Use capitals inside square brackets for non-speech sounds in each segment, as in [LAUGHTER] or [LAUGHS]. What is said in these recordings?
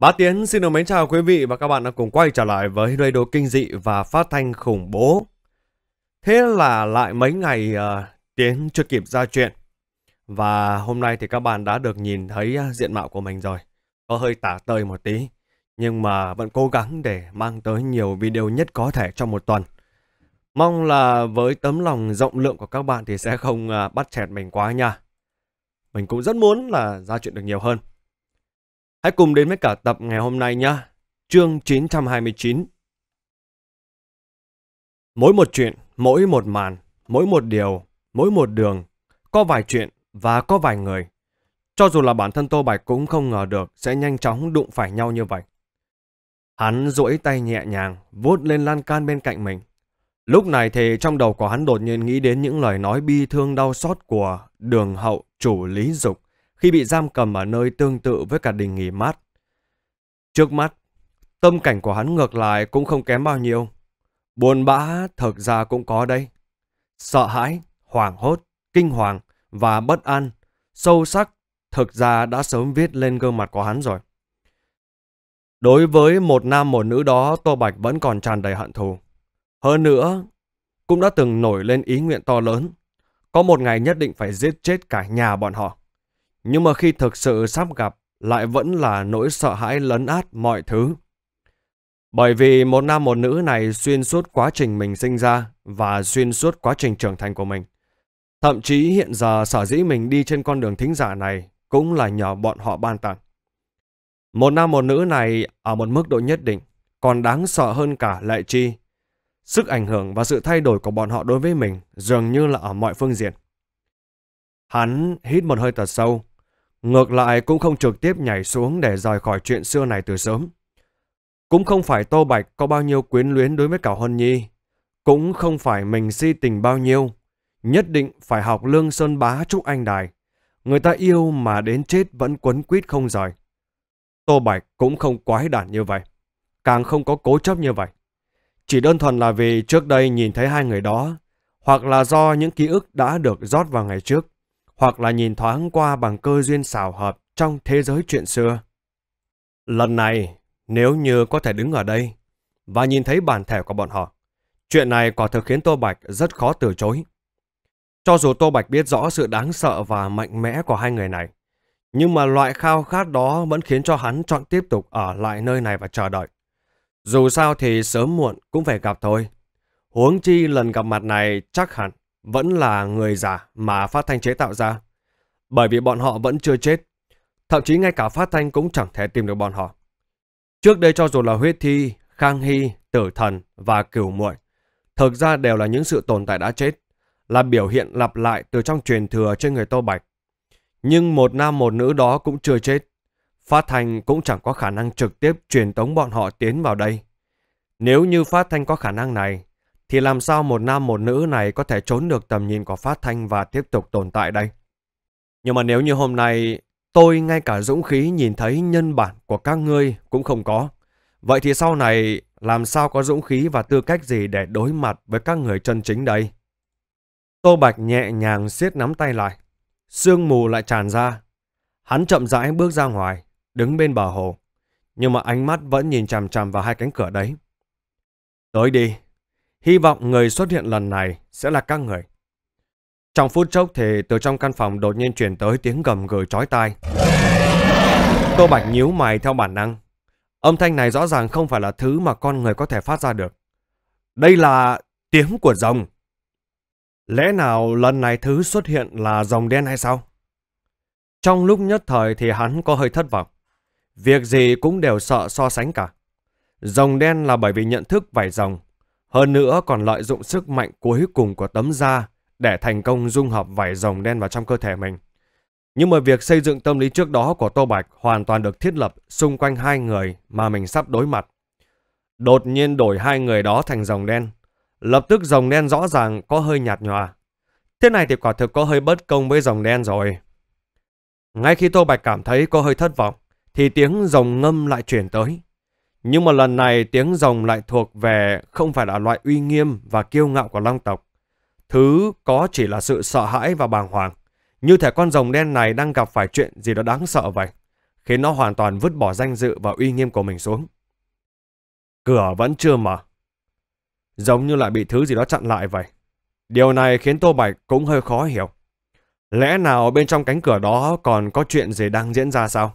Bá Tiến xin được mến chào quý vị và các bạn đã cùng quay trở lại với Radio Kinh Dị và Phát Thanh Khủng Bố. Thế là lại mấy ngày uh, Tiến chưa kịp ra chuyện. Và hôm nay thì các bạn đã được nhìn thấy ờ, diện mạo của mình rồi. Có hơi tả tơi một tí. Nhưng mà vẫn cố gắng để mang tới nhiều video nhất có thể trong một tuần. Mong là với tấm lòng rộng lượng của các bạn thì sẽ không uh, bắt chẹt mình quá nha. Mình cũng rất muốn là ra chuyện được nhiều hơn. Hãy cùng đến với cả tập ngày hôm nay nhé. Chương 929 Mỗi một chuyện, mỗi một màn, mỗi một điều, mỗi một đường, có vài chuyện và có vài người. Cho dù là bản thân Tô Bạch cũng không ngờ được sẽ nhanh chóng đụng phải nhau như vậy. Hắn duỗi tay nhẹ nhàng, vuốt lên lan can bên cạnh mình. Lúc này thì trong đầu của hắn đột nhiên nghĩ đến những lời nói bi thương đau xót của đường hậu chủ lý dục khi bị giam cầm ở nơi tương tự với cả đình nghỉ mát. Trước mắt, tâm cảnh của hắn ngược lại cũng không kém bao nhiêu. Buồn bã thực ra cũng có đây. Sợ hãi, hoảng hốt, kinh hoàng và bất an, sâu sắc thực ra đã sớm viết lên gương mặt của hắn rồi. Đối với một nam một nữ đó, Tô Bạch vẫn còn tràn đầy hận thù. Hơn nữa, cũng đã từng nổi lên ý nguyện to lớn. Có một ngày nhất định phải giết chết cả nhà bọn họ. Nhưng mà khi thực sự sắp gặp, lại vẫn là nỗi sợ hãi lấn át mọi thứ. Bởi vì một nam một nữ này xuyên suốt quá trình mình sinh ra và xuyên suốt quá trình trưởng thành của mình. Thậm chí hiện giờ sở dĩ mình đi trên con đường thính giả này cũng là nhờ bọn họ ban tặng. Một nam một nữ này ở một mức độ nhất định còn đáng sợ hơn cả lệ chi. Sức ảnh hưởng và sự thay đổi của bọn họ đối với mình dường như là ở mọi phương diện. Hắn hít một hơi thật sâu, Ngược lại cũng không trực tiếp nhảy xuống để rời khỏi chuyện xưa này từ sớm. Cũng không phải Tô Bạch có bao nhiêu quyến luyến đối với Cảo Hân Nhi. Cũng không phải mình si tình bao nhiêu. Nhất định phải học Lương Sơn Bá Trúc Anh Đài. Người ta yêu mà đến chết vẫn quấn quýt không rời. Tô Bạch cũng không quái đản như vậy. Càng không có cố chấp như vậy. Chỉ đơn thuần là vì trước đây nhìn thấy hai người đó. Hoặc là do những ký ức đã được rót vào ngày trước hoặc là nhìn thoáng qua bằng cơ duyên xảo hợp trong thế giới chuyện xưa. Lần này, nếu như có thể đứng ở đây và nhìn thấy bản thể của bọn họ, chuyện này quả thực khiến Tô Bạch rất khó từ chối. Cho dù Tô Bạch biết rõ sự đáng sợ và mạnh mẽ của hai người này, nhưng mà loại khao khát đó vẫn khiến cho hắn chọn tiếp tục ở lại nơi này và chờ đợi. Dù sao thì sớm muộn cũng phải gặp thôi. Huống chi lần gặp mặt này chắc hẳn vẫn là người giả mà phát thanh chế tạo ra. Bởi vì bọn họ vẫn chưa chết, thậm chí ngay cả phát thanh cũng chẳng thể tìm được bọn họ. Trước đây cho dù là huyết thi, khang hy, tử thần và cửu muội, thực ra đều là những sự tồn tại đã chết, là biểu hiện lặp lại từ trong truyền thừa trên người Tô Bạch. Nhưng một nam một nữ đó cũng chưa chết, Phát Thanh cũng chẳng có khả năng trực tiếp truyền tống bọn họ tiến vào đây. Nếu như Phát Thanh có khả năng này, thì làm sao một nam một nữ này có thể trốn được tầm nhìn của phát thanh và tiếp tục tồn tại đây? Nhưng mà nếu như hôm nay tôi ngay cả dũng khí nhìn thấy nhân bản của các ngươi cũng không có, vậy thì sau này làm sao có dũng khí và tư cách gì để đối mặt với các người chân chính đây? Tô Bạch nhẹ nhàng siết nắm tay lại, sương mù lại tràn ra. Hắn chậm rãi bước ra ngoài, đứng bên bờ hồ, nhưng mà ánh mắt vẫn nhìn chằm chằm vào hai cánh cửa đấy. Tới đi, Hy vọng người xuất hiện lần này sẽ là các người. Trong phút chốc thì từ trong căn phòng đột nhiên chuyển tới tiếng gầm gừ chói tai. Tô Bạch nhíu mày theo bản năng. Âm thanh này rõ ràng không phải là thứ mà con người có thể phát ra được. Đây là tiếng của rồng. Lẽ nào lần này thứ xuất hiện là rồng đen hay sao? Trong lúc nhất thời thì hắn có hơi thất vọng. Việc gì cũng đều sợ so sánh cả. Rồng đen là bởi vì nhận thức vảy rồng hơn nữa còn lợi dụng sức mạnh cuối cùng của tấm da để thành công dung hợp vảy rồng đen vào trong cơ thể mình. Nhưng mà việc xây dựng tâm lý trước đó của Tô Bạch hoàn toàn được thiết lập xung quanh hai người mà mình sắp đối mặt. Đột nhiên đổi hai người đó thành rồng đen. Lập tức rồng đen rõ ràng có hơi nhạt nhòa. Thế này thì quả thực có hơi bất công với rồng đen rồi. Ngay khi Tô Bạch cảm thấy có hơi thất vọng, thì tiếng rồng ngâm lại chuyển tới. Nhưng mà lần này tiếng rồng lại thuộc về không phải là loại uy nghiêm và kiêu ngạo của long tộc. Thứ có chỉ là sự sợ hãi và bàng hoàng. Như thể con rồng đen này đang gặp phải chuyện gì đó đáng sợ vậy, khiến nó hoàn toàn vứt bỏ danh dự và uy nghiêm của mình xuống. Cửa vẫn chưa mở. Giống như lại bị thứ gì đó chặn lại vậy. Điều này khiến Tô Bạch cũng hơi khó hiểu. Lẽ nào bên trong cánh cửa đó còn có chuyện gì đang diễn ra sao?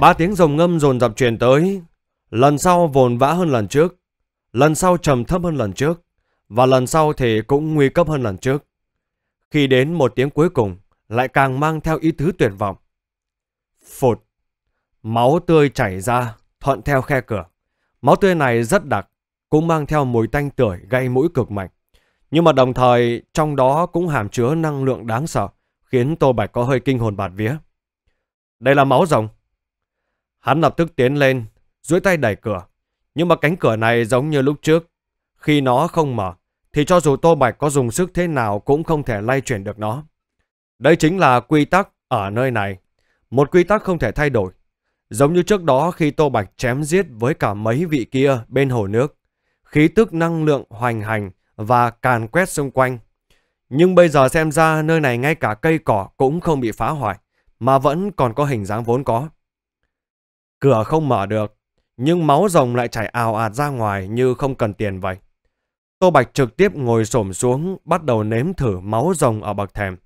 Ba tiếng rồng ngâm dồn dập truyền tới, lần sau vồn vã hơn lần trước, lần sau trầm thấp hơn lần trước, và lần sau thì cũng nguy cấp hơn lần trước. Khi đến một tiếng cuối cùng, lại càng mang theo ý tứ tuyệt vọng. Phụt! Máu tươi chảy ra, thuận theo khe cửa. Máu tươi này rất đặc, cũng mang theo mùi tanh tưởi gây mũi cực mạnh. Nhưng mà đồng thời trong đó cũng hàm chứa năng lượng đáng sợ, khiến Tô Bạch có hơi kinh hồn bạt vía. Đây là máu rồng. Hắn lập tức tiến lên, duỗi tay đẩy cửa. Nhưng mà cánh cửa này giống như lúc trước. Khi nó không mở, thì cho dù Tô Bạch có dùng sức thế nào cũng không thể lay chuyển được nó. Đây chính là quy tắc ở nơi này. Một quy tắc không thể thay đổi. Giống như trước đó khi Tô Bạch chém giết với cả mấy vị kia bên hồ nước. Khí tức năng lượng hoành hành và càn quét xung quanh. Nhưng bây giờ xem ra nơi này ngay cả cây cỏ cũng không bị phá hoại, mà vẫn còn có hình dáng vốn có. Cửa không mở được, nhưng máu rồng lại chảy ào ạt ra ngoài như không cần tiền vậy. Tô Bạch trực tiếp ngồi xổm xuống, bắt đầu nếm thử máu rồng ở bậc thềm.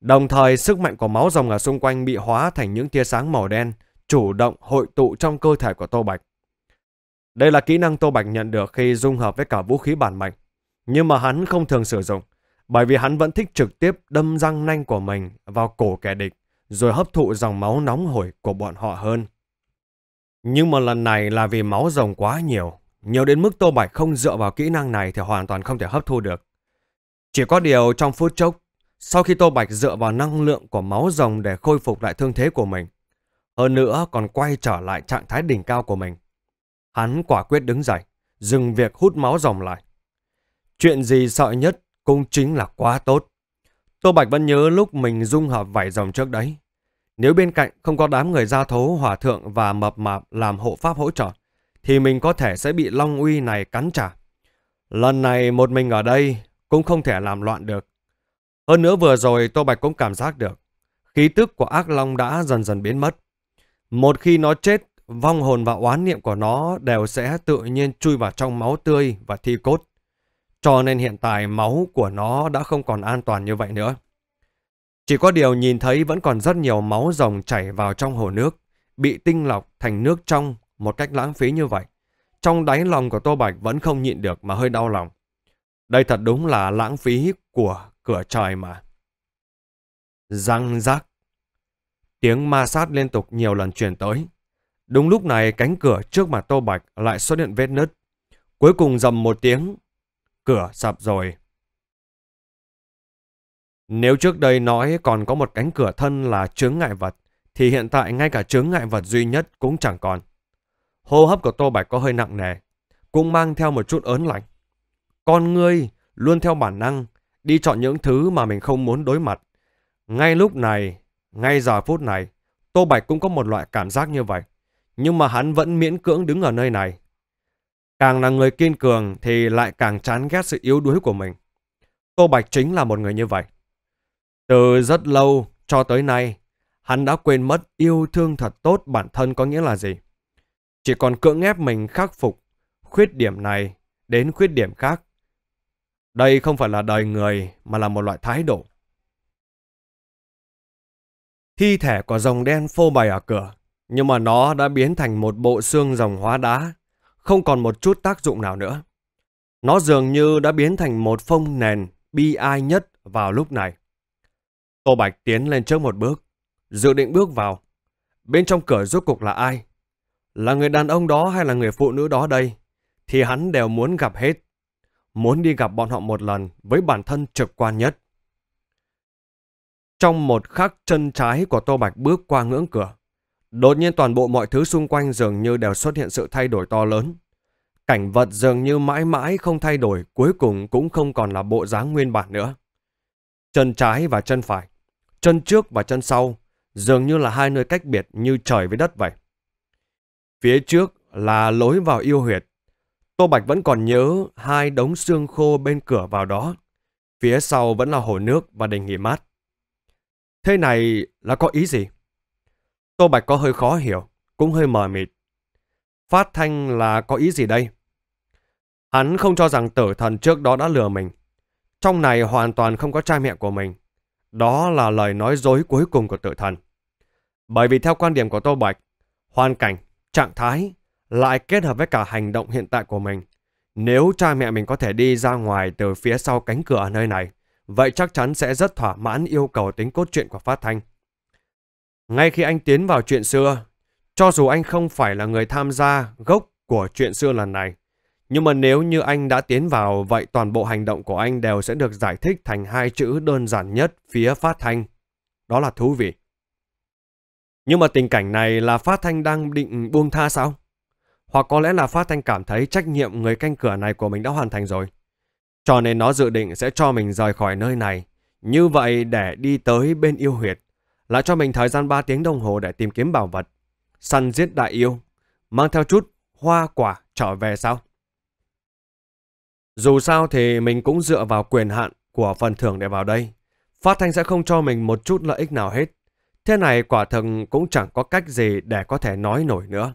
Đồng thời sức mạnh của máu rồng ở xung quanh bị hóa thành những tia sáng màu đen, chủ động hội tụ trong cơ thể của Tô Bạch. Đây là kỹ năng Tô Bạch nhận được khi dung hợp với cả vũ khí bản mệnh, nhưng mà hắn không thường sử dụng, bởi vì hắn vẫn thích trực tiếp đâm răng nanh của mình vào cổ kẻ địch, rồi hấp thụ dòng máu nóng hổi của bọn họ hơn. Nhưng mà lần này là vì máu rồng quá nhiều, nhiều đến mức Tô Bạch không dựa vào kỹ năng này thì hoàn toàn không thể hấp thu được. Chỉ có điều trong phút chốc, sau khi Tô Bạch dựa vào năng lượng của máu rồng để khôi phục lại thương thế của mình, hơn nữa còn quay trở lại trạng thái đỉnh cao của mình. Hắn quả quyết đứng dậy, dừng việc hút máu rồng lại. Chuyện gì sợ nhất cũng chính là quá tốt. Tô Bạch vẫn nhớ lúc mình dung hợp vải rồng trước đấy. Nếu bên cạnh không có đám người gia thấu hòa thượng và mập mạp làm hộ pháp hỗ trợ, thì mình có thể sẽ bị Long Uy này cắn trả. Lần này một mình ở đây cũng không thể làm loạn được. Hơn nữa vừa rồi Tô Bạch cũng cảm giác được, khí tức của ác Long đã dần dần biến mất. Một khi nó chết, vong hồn và oán niệm của nó đều sẽ tự nhiên chui vào trong máu tươi và thi cốt. Cho nên hiện tại máu của nó đã không còn an toàn như vậy nữa. Chỉ có điều nhìn thấy vẫn còn rất nhiều máu rồng chảy vào trong hồ nước, bị tinh lọc thành nước trong một cách lãng phí như vậy. Trong đáy lòng của Tô Bạch vẫn không nhịn được mà hơi đau lòng. Đây thật đúng là lãng phí của cửa trời mà. Răng rác. Tiếng ma sát liên tục nhiều lần truyền tới. Đúng lúc này cánh cửa trước mặt Tô Bạch lại xuất hiện vết nứt. Cuối cùng dầm một tiếng, cửa sập rồi. Nếu trước đây nói còn có một cánh cửa thân là chướng ngại vật, thì hiện tại ngay cả chướng ngại vật duy nhất cũng chẳng còn. Hô hấp của Tô Bạch có hơi nặng nề, cũng mang theo một chút ớn lạnh. Con ngươi luôn theo bản năng, đi chọn những thứ mà mình không muốn đối mặt. Ngay lúc này, ngay giờ phút này, Tô Bạch cũng có một loại cảm giác như vậy. Nhưng mà hắn vẫn miễn cưỡng đứng ở nơi này. Càng là người kiên cường thì lại càng chán ghét sự yếu đuối của mình. Tô Bạch chính là một người như vậy. Từ rất lâu cho tới nay, hắn đã quên mất yêu thương thật tốt bản thân có nghĩa là gì. Chỉ còn cưỡng ép mình khắc phục khuyết điểm này đến khuyết điểm khác. Đây không phải là đời người mà là một loại thái độ. Thi thể của rồng đen phô bày ở cửa, nhưng mà nó đã biến thành một bộ xương rồng hóa đá, không còn một chút tác dụng nào nữa. Nó dường như đã biến thành một phông nền bi ai nhất vào lúc này. Tô Bạch tiến lên trước một bước, dự định bước vào. Bên trong cửa rốt cục là ai? Là người đàn ông đó hay là người phụ nữ đó đây? Thì hắn đều muốn gặp hết. Muốn đi gặp bọn họ một lần với bản thân trực quan nhất. Trong một khắc chân trái của Tô Bạch bước qua ngưỡng cửa, đột nhiên toàn bộ mọi thứ xung quanh dường như đều xuất hiện sự thay đổi to lớn. Cảnh vật dường như mãi mãi không thay đổi, cuối cùng cũng không còn là bộ dáng nguyên bản nữa. Chân trái và chân phải Chân trước và chân sau dường như là hai nơi cách biệt như trời với đất vậy. Phía trước là lối vào yêu huyệt. Tô Bạch vẫn còn nhớ hai đống xương khô bên cửa vào đó. Phía sau vẫn là hồ nước và đình nghỉ mát. Thế này là có ý gì? Tô Bạch có hơi khó hiểu, cũng hơi mờ mịt. Phát thanh là có ý gì đây? Hắn không cho rằng tử thần trước đó đã lừa mình. Trong này hoàn toàn không có cha mẹ của mình, đó là lời nói dối cuối cùng của tự thần. Bởi vì theo quan điểm của Tô Bạch, hoàn cảnh, trạng thái lại kết hợp với cả hành động hiện tại của mình. Nếu cha mẹ mình có thể đi ra ngoài từ phía sau cánh cửa nơi này, vậy chắc chắn sẽ rất thỏa mãn yêu cầu tính cốt truyện của phát thanh. Ngay khi anh tiến vào chuyện xưa, cho dù anh không phải là người tham gia gốc của chuyện xưa lần này, nhưng mà nếu như anh đã tiến vào, vậy toàn bộ hành động của anh đều sẽ được giải thích thành hai chữ đơn giản nhất phía phát thanh. Đó là thú vị. Nhưng mà tình cảnh này là phát thanh đang định buông tha sao? Hoặc có lẽ là phát thanh cảm thấy trách nhiệm người canh cửa này của mình đã hoàn thành rồi. Cho nên nó dự định sẽ cho mình rời khỏi nơi này. Như vậy để đi tới bên yêu huyệt. Lại cho mình thời gian 3 tiếng đồng hồ để tìm kiếm bảo vật. Săn giết đại yêu. Mang theo chút hoa quả trở về sao? Dù sao thì mình cũng dựa vào quyền hạn của phần thưởng để vào đây. Phát Thanh sẽ không cho mình một chút lợi ích nào hết. Thế này quả thật cũng chẳng có cách gì để có thể nói nổi nữa.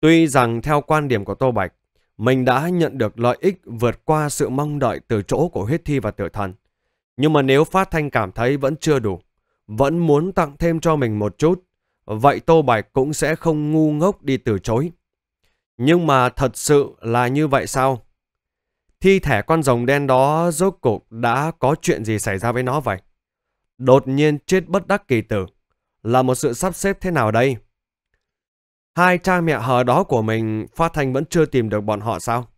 Tuy rằng theo quan điểm của Tô Bạch, mình đã nhận được lợi ích vượt qua sự mong đợi từ chỗ của huyết thi và tử thần. Nhưng mà nếu Phát Thanh cảm thấy vẫn chưa đủ, vẫn muốn tặng thêm cho mình một chút, vậy Tô Bạch cũng sẽ không ngu ngốc đi từ chối. Nhưng mà thật sự là như vậy sao? thi thể con rồng đen đó rốt cuộc đã có chuyện gì xảy ra với nó vậy? Đột nhiên chết bất đắc kỳ tử, là một sự sắp xếp thế nào đây? Hai cha mẹ hờ đó của mình Phát Thanh vẫn chưa tìm được bọn họ sao?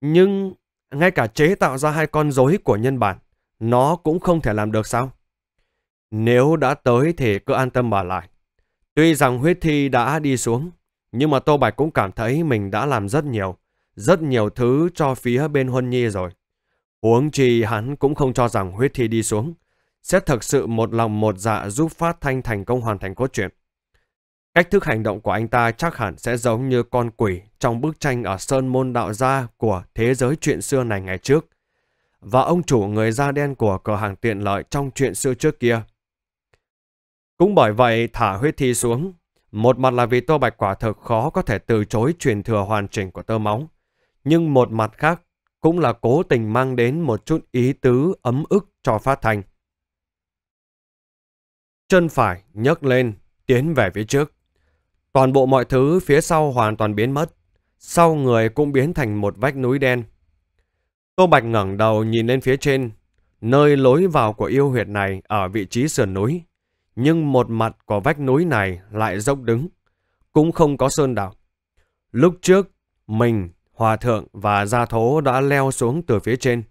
Nhưng ngay cả chế tạo ra hai con rối của nhân bản, nó cũng không thể làm được sao? Nếu đã tới thì cứ an tâm ở lại. Tuy rằng huyết thi đã đi xuống, nhưng mà Tô Bạch cũng cảm thấy mình đã làm rất nhiều rất nhiều thứ cho phía bên Huân Nhi rồi. Huống chi hắn cũng không cho rằng huyết thi đi xuống, sẽ thực sự một lòng một dạ giúp Phát Thanh thành công hoàn thành cốt truyện. Cách thức hành động của anh ta chắc hẳn sẽ giống như con quỷ trong bức tranh ở Sơn Môn Đạo Gia của thế giới chuyện xưa này ngày trước. Và ông chủ người da đen của cửa hàng tiện lợi trong chuyện xưa trước kia. Cũng bởi vậy thả huyết thi xuống, một mặt là vì Tô Bạch quả thực khó có thể từ chối truyền thừa hoàn chỉnh của tơ máu nhưng một mặt khác cũng là cố tình mang đến một chút ý tứ ấm ức cho phát thanh. Chân phải nhấc lên, tiến về phía trước. Toàn bộ mọi thứ phía sau hoàn toàn biến mất. Sau người cũng biến thành một vách núi đen. Tô Bạch ngẩng đầu nhìn lên phía trên, nơi lối vào của yêu huyệt này ở vị trí sườn núi. Nhưng một mặt của vách núi này lại dốc đứng, cũng không có sơn đạo Lúc trước, mình Hòa thượng và gia thố đã leo xuống từ phía trên.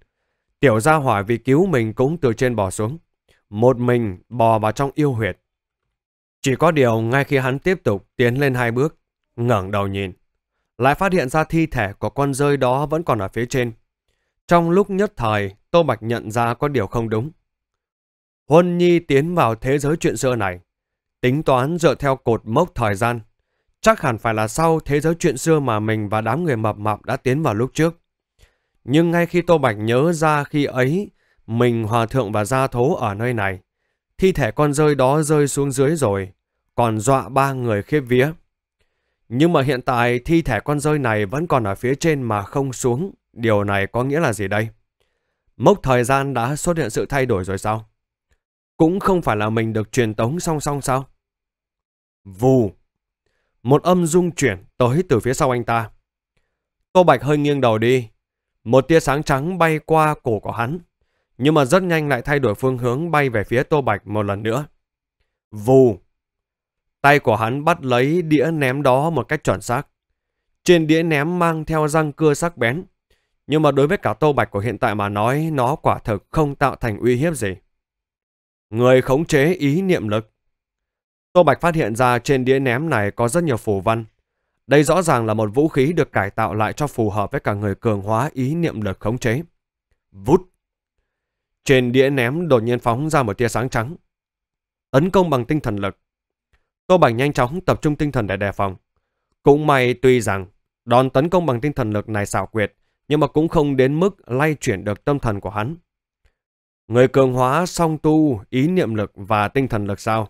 Tiểu gia hỏa vì cứu mình cũng từ trên bò xuống. Một mình bò vào trong yêu huyệt. Chỉ có điều ngay khi hắn tiếp tục tiến lên hai bước, ngẩng đầu nhìn, lại phát hiện ra thi thể của con rơi đó vẫn còn ở phía trên. Trong lúc nhất thời, Tô Bạch nhận ra có điều không đúng. Huân Nhi tiến vào thế giới chuyện xưa này, tính toán dựa theo cột mốc thời gian Chắc hẳn phải là sau thế giới chuyện xưa mà mình và đám người mập mạp đã tiến vào lúc trước. Nhưng ngay khi Tô Bạch nhớ ra khi ấy, mình hòa thượng và gia thố ở nơi này. Thi thể con rơi đó rơi xuống dưới rồi, còn dọa ba người khiếp vía. Nhưng mà hiện tại thi thể con rơi này vẫn còn ở phía trên mà không xuống, điều này có nghĩa là gì đây? Mốc thời gian đã xuất hiện sự thay đổi rồi sao? Cũng không phải là mình được truyền tống song song sao? Vù! Một âm rung chuyển tới từ phía sau anh ta. Tô Bạch hơi nghiêng đầu đi. Một tia sáng trắng bay qua cổ của hắn. Nhưng mà rất nhanh lại thay đổi phương hướng bay về phía Tô Bạch một lần nữa. Vù! Tay của hắn bắt lấy đĩa ném đó một cách chuẩn xác. Trên đĩa ném mang theo răng cưa sắc bén. Nhưng mà đối với cả Tô Bạch của hiện tại mà nói, nó quả thực không tạo thành uy hiếp gì. Người khống chế ý niệm lực. Tô Bạch phát hiện ra trên đĩa ném này có rất nhiều phù văn. Đây rõ ràng là một vũ khí được cải tạo lại cho phù hợp với cả người cường hóa ý niệm lực khống chế. Vút! Trên đĩa ném đột nhiên phóng ra một tia sáng trắng. Tấn công bằng tinh thần lực. Tô Bạch nhanh chóng tập trung tinh thần để đề phòng. Cũng may tuy rằng đòn tấn công bằng tinh thần lực này xảo quyệt, nhưng mà cũng không đến mức lay chuyển được tâm thần của hắn. Người cường hóa song tu ý niệm lực và tinh thần lực sao?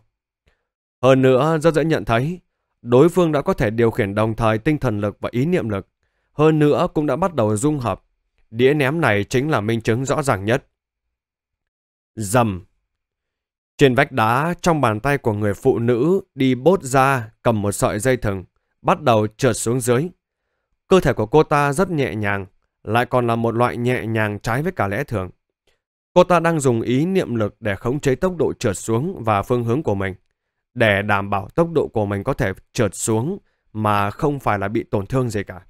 Hơn nữa, rất dễ nhận thấy, đối phương đã có thể điều khiển đồng thời tinh thần lực và ý niệm lực. Hơn nữa cũng đã bắt đầu dung hợp. Đĩa ném này chính là minh chứng rõ ràng nhất. Dầm Trên vách đá, trong bàn tay của người phụ nữ đi bốt ra cầm một sợi dây thừng, bắt đầu trượt xuống dưới. Cơ thể của cô ta rất nhẹ nhàng, lại còn là một loại nhẹ nhàng trái với cả lẽ thường. Cô ta đang dùng ý niệm lực để khống chế tốc độ trượt xuống và phương hướng của mình để đảm bảo tốc độ của mình có thể trượt xuống mà không phải là bị tổn thương gì cả.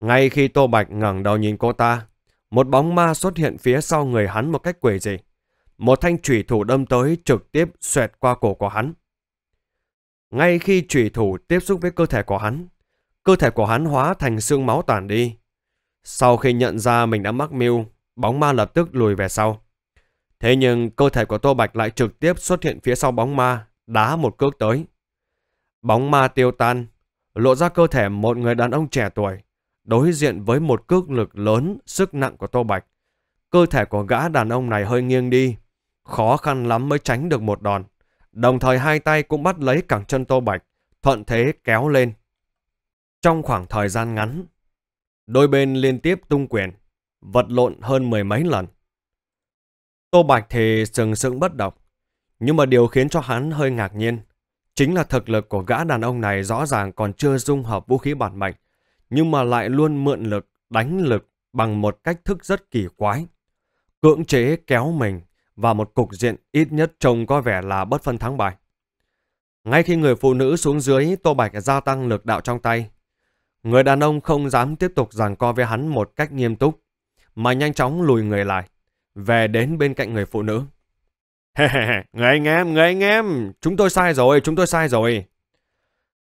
Ngay khi Tô Bạch ngẩng đầu nhìn cô ta, một bóng ma xuất hiện phía sau người hắn một cách quỷ dị. Một thanh chủy thủ đâm tới trực tiếp xoẹt qua cổ của hắn. Ngay khi chủy thủ tiếp xúc với cơ thể của hắn, cơ thể của hắn hóa thành xương máu tản đi. Sau khi nhận ra mình đã mắc mưu, bóng ma lập tức lùi về sau. Thế nhưng cơ thể của Tô Bạch lại trực tiếp xuất hiện phía sau bóng ma, đá một cước tới. Bóng ma tiêu tan, lộ ra cơ thể một người đàn ông trẻ tuổi, đối diện với một cước lực lớn, sức nặng của Tô Bạch. Cơ thể của gã đàn ông này hơi nghiêng đi, khó khăn lắm mới tránh được một đòn. Đồng thời hai tay cũng bắt lấy cẳng chân Tô Bạch, thuận thế kéo lên. Trong khoảng thời gian ngắn, đôi bên liên tiếp tung quyền, vật lộn hơn mười mấy lần. Tô Bạch thì sừng sững bất động, nhưng mà điều khiến cho hắn hơi ngạc nhiên chính là thực lực của gã đàn ông này rõ ràng còn chưa dung hợp vũ khí bản mệnh, nhưng mà lại luôn mượn lực, đánh lực bằng một cách thức rất kỳ quái. Cưỡng chế kéo mình và một cục diện ít nhất trông có vẻ là bất phân thắng bại. Ngay khi người phụ nữ xuống dưới, Tô Bạch gia tăng lực đạo trong tay. Người đàn ông không dám tiếp tục giằng co với hắn một cách nghiêm túc, mà nhanh chóng lùi người lại, về đến bên cạnh người phụ nữ. [LAUGHS] người anh em, người anh em, chúng tôi sai rồi, chúng tôi sai rồi.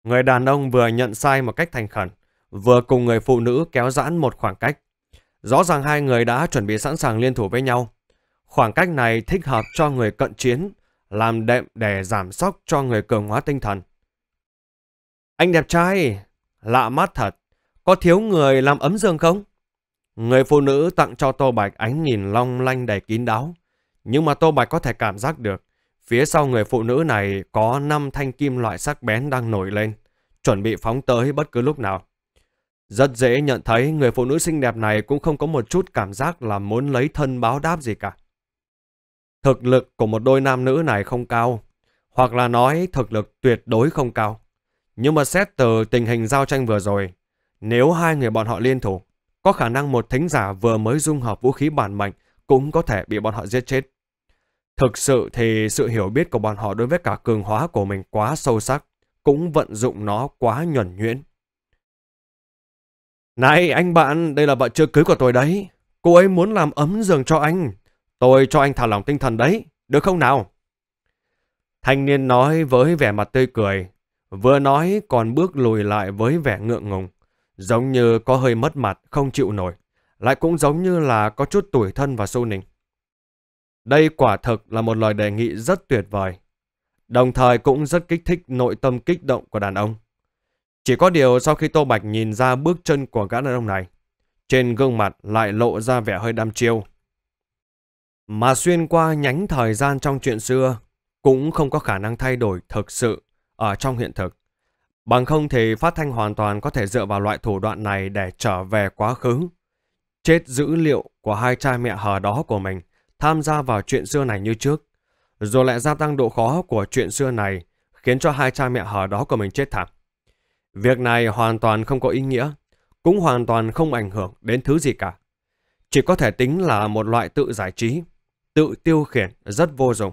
Người đàn ông vừa nhận sai một cách thành khẩn, vừa cùng người phụ nữ kéo giãn một khoảng cách. Rõ ràng hai người đã chuẩn bị sẵn sàng liên thủ với nhau. Khoảng cách này thích hợp cho người cận chiến, làm đệm để giảm sốc cho người cường hóa tinh thần. Anh đẹp trai, lạ mắt thật, có thiếu người làm ấm giường không? Người phụ nữ tặng cho Tô Bạch ánh nhìn long lanh đầy kín đáo. Nhưng mà Tô Bạch có thể cảm giác được, phía sau người phụ nữ này có 5 thanh kim loại sắc bén đang nổi lên, chuẩn bị phóng tới bất cứ lúc nào. Rất dễ nhận thấy người phụ nữ xinh đẹp này cũng không có một chút cảm giác là muốn lấy thân báo đáp gì cả. Thực lực của một đôi nam nữ này không cao, hoặc là nói thực lực tuyệt đối không cao. Nhưng mà xét từ tình hình giao tranh vừa rồi, nếu hai người bọn họ liên thủ, có khả năng một thính giả vừa mới dung hợp vũ khí bản mệnh cũng có thể bị bọn họ giết chết. Thực sự thì sự hiểu biết của bọn họ đối với cả cường hóa của mình quá sâu sắc, cũng vận dụng nó quá nhuẩn nhuyễn. Này anh bạn, đây là vợ chưa cưới của tôi đấy. Cô ấy muốn làm ấm giường cho anh. Tôi cho anh thả lỏng tinh thần đấy, được không nào? Thanh niên nói với vẻ mặt tươi cười, vừa nói còn bước lùi lại với vẻ ngượng ngùng, giống như có hơi mất mặt, không chịu nổi, lại cũng giống như là có chút tuổi thân và xô nình. Đây quả thực là một lời đề nghị rất tuyệt vời, đồng thời cũng rất kích thích nội tâm kích động của đàn ông. Chỉ có điều sau khi Tô Bạch nhìn ra bước chân của gã đàn ông này, trên gương mặt lại lộ ra vẻ hơi đam chiêu. Mà xuyên qua nhánh thời gian trong chuyện xưa cũng không có khả năng thay đổi thực sự ở trong hiện thực. Bằng không thì phát thanh hoàn toàn có thể dựa vào loại thủ đoạn này để trở về quá khứ. Chết dữ liệu của hai cha mẹ hờ đó của mình tham gia vào chuyện xưa này như trước, rồi lại gia tăng độ khó của chuyện xưa này, khiến cho hai cha mẹ hở đó của mình chết thảm. Việc này hoàn toàn không có ý nghĩa, cũng hoàn toàn không ảnh hưởng đến thứ gì cả. Chỉ có thể tính là một loại tự giải trí, tự tiêu khiển rất vô dụng.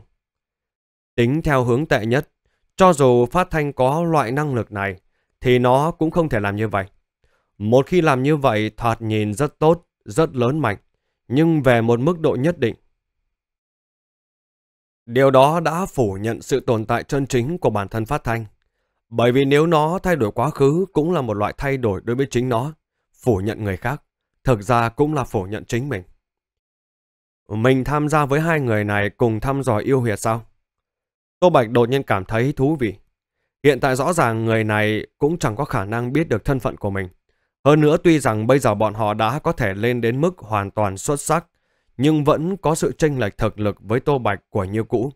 Tính theo hướng tệ nhất, cho dù phát thanh có loại năng lực này, thì nó cũng không thể làm như vậy. Một khi làm như vậy, thoạt nhìn rất tốt, rất lớn mạnh, nhưng về một mức độ nhất định, Điều đó đã phủ nhận sự tồn tại chân chính của bản thân phát thanh. Bởi vì nếu nó thay đổi quá khứ cũng là một loại thay đổi đối với chính nó, phủ nhận người khác, thực ra cũng là phủ nhận chính mình. Mình tham gia với hai người này cùng thăm dò yêu huyệt sao? Tô Bạch đột nhiên cảm thấy thú vị. Hiện tại rõ ràng người này cũng chẳng có khả năng biết được thân phận của mình. Hơn nữa tuy rằng bây giờ bọn họ đã có thể lên đến mức hoàn toàn xuất sắc nhưng vẫn có sự tranh lệch thực lực với Tô Bạch của như cũ.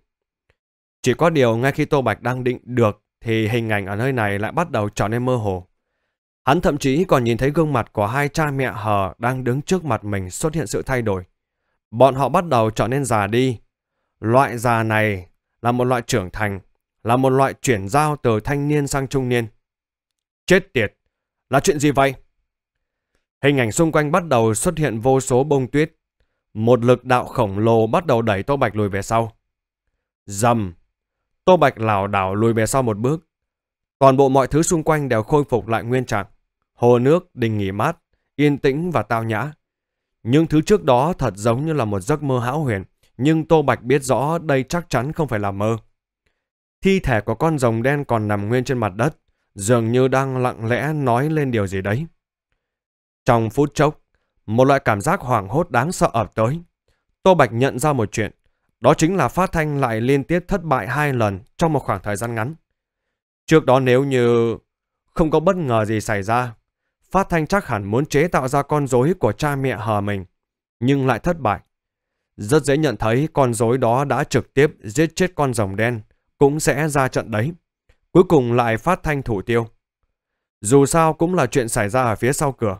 Chỉ có điều ngay khi Tô Bạch đang định được thì hình ảnh ở nơi này lại bắt đầu trở nên mơ hồ. Hắn thậm chí còn nhìn thấy gương mặt của hai cha mẹ hờ đang đứng trước mặt mình xuất hiện sự thay đổi. Bọn họ bắt đầu trở nên già đi. Loại già này là một loại trưởng thành, là một loại chuyển giao từ thanh niên sang trung niên. Chết tiệt! Là chuyện gì vậy? Hình ảnh xung quanh bắt đầu xuất hiện vô số bông tuyết. Một lực đạo khổng lồ bắt đầu đẩy Tô Bạch lùi về sau. Dầm! Tô Bạch lảo đảo lùi về sau một bước. Toàn bộ mọi thứ xung quanh đều khôi phục lại nguyên trạng. Hồ nước, đình nghỉ mát, yên tĩnh và tao nhã. Những thứ trước đó thật giống như là một giấc mơ hão huyền, nhưng Tô Bạch biết rõ đây chắc chắn không phải là mơ. Thi thể của con rồng đen còn nằm nguyên trên mặt đất, dường như đang lặng lẽ nói lên điều gì đấy. Trong phút chốc, một loại cảm giác hoảng hốt đáng sợ ập tới. Tô Bạch nhận ra một chuyện, đó chính là Phát Thanh lại liên tiếp thất bại hai lần trong một khoảng thời gian ngắn. Trước đó nếu như không có bất ngờ gì xảy ra, Phát Thanh chắc hẳn muốn chế tạo ra con rối của cha mẹ hờ mình, nhưng lại thất bại. Rất dễ nhận thấy con rối đó đã trực tiếp giết chết con rồng đen, cũng sẽ ra trận đấy. Cuối cùng lại Phát Thanh thủ tiêu. Dù sao cũng là chuyện xảy ra ở phía sau cửa.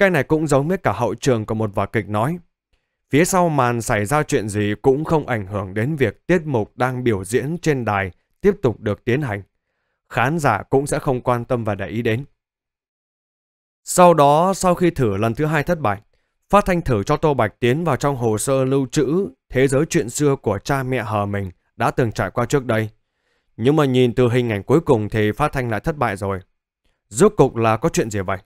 Cái này cũng giống với cả hậu trường của một vở kịch nói. Phía sau màn xảy ra chuyện gì cũng không ảnh hưởng đến việc tiết mục đang biểu diễn trên đài tiếp tục được tiến hành. Khán giả cũng sẽ không quan tâm và để ý đến. Sau đó, sau khi thử lần thứ hai thất bại, phát thanh thử cho Tô Bạch tiến vào trong hồ sơ lưu trữ thế giới chuyện xưa của cha mẹ hờ mình đã từng trải qua trước đây. Nhưng mà nhìn từ hình ảnh cuối cùng thì phát thanh lại thất bại rồi. Rốt cục là có chuyện gì vậy?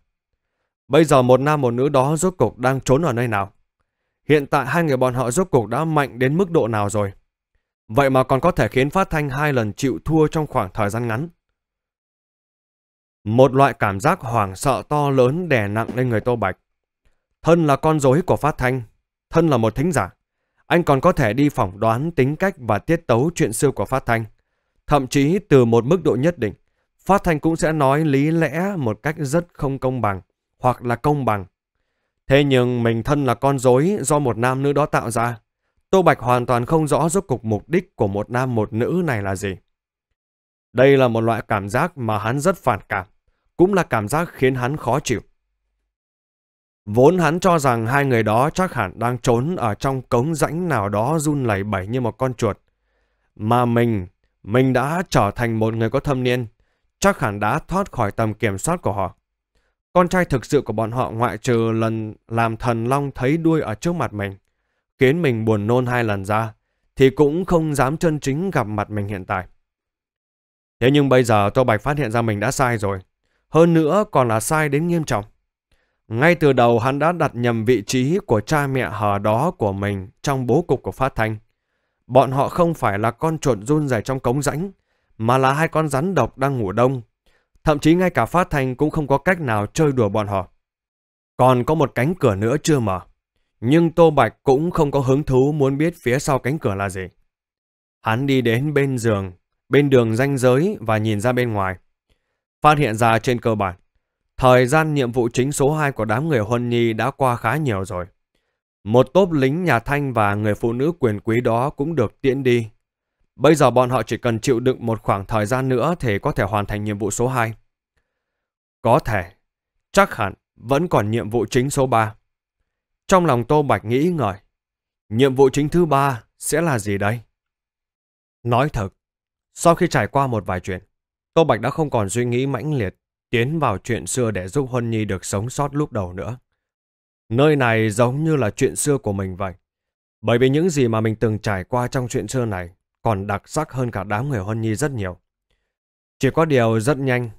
Bây giờ một nam một nữ đó rốt cục đang trốn ở nơi nào? Hiện tại hai người bọn họ rốt cục đã mạnh đến mức độ nào rồi? Vậy mà còn có thể khiến phát thanh hai lần chịu thua trong khoảng thời gian ngắn. Một loại cảm giác hoảng sợ to lớn đè nặng lên người Tô Bạch. Thân là con rối của phát thanh, thân là một thính giả. Anh còn có thể đi phỏng đoán tính cách và tiết tấu chuyện xưa của phát thanh. Thậm chí từ một mức độ nhất định, phát thanh cũng sẽ nói lý lẽ một cách rất không công bằng hoặc là công bằng. Thế nhưng mình thân là con rối do một nam nữ đó tạo ra. Tô Bạch hoàn toàn không rõ rốt cục mục đích của một nam một nữ này là gì. Đây là một loại cảm giác mà hắn rất phản cảm, cũng là cảm giác khiến hắn khó chịu. Vốn hắn cho rằng hai người đó chắc hẳn đang trốn ở trong cống rãnh nào đó run lẩy bẩy như một con chuột. Mà mình, mình đã trở thành một người có thâm niên, chắc hẳn đã thoát khỏi tầm kiểm soát của họ. Con trai thực sự của bọn họ ngoại trừ lần làm thần long thấy đuôi ở trước mặt mình, khiến mình buồn nôn hai lần ra, thì cũng không dám chân chính gặp mặt mình hiện tại. Thế nhưng bây giờ Tô Bạch phát hiện ra mình đã sai rồi. Hơn nữa còn là sai đến nghiêm trọng. Ngay từ đầu hắn đã đặt nhầm vị trí của cha mẹ hờ đó của mình trong bố cục của Phát Thanh. Bọn họ không phải là con chuột run rẩy trong cống rãnh, mà là hai con rắn độc đang ngủ đông thậm chí ngay cả phát thanh cũng không có cách nào chơi đùa bọn họ. Còn có một cánh cửa nữa chưa mở, nhưng Tô Bạch cũng không có hứng thú muốn biết phía sau cánh cửa là gì. Hắn đi đến bên giường, bên đường ranh giới và nhìn ra bên ngoài. Phát hiện ra trên cơ bản, thời gian nhiệm vụ chính số 2 của đám người Huân Nhi đã qua khá nhiều rồi. Một tốp lính nhà Thanh và người phụ nữ quyền quý đó cũng được tiễn đi Bây giờ bọn họ chỉ cần chịu đựng một khoảng thời gian nữa thì có thể hoàn thành nhiệm vụ số 2. Có thể, chắc hẳn vẫn còn nhiệm vụ chính số 3. Trong lòng Tô Bạch nghĩ ngợi, nhiệm vụ chính thứ 3 sẽ là gì đây? Nói thật, sau khi trải qua một vài chuyện, Tô Bạch đã không còn suy nghĩ mãnh liệt tiến vào chuyện xưa để giúp Huân Nhi được sống sót lúc đầu nữa. Nơi này giống như là chuyện xưa của mình vậy. Bởi vì những gì mà mình từng trải qua trong chuyện xưa này còn đặc sắc hơn cả đám người Huân Nhi rất nhiều. Chỉ có điều rất nhanh,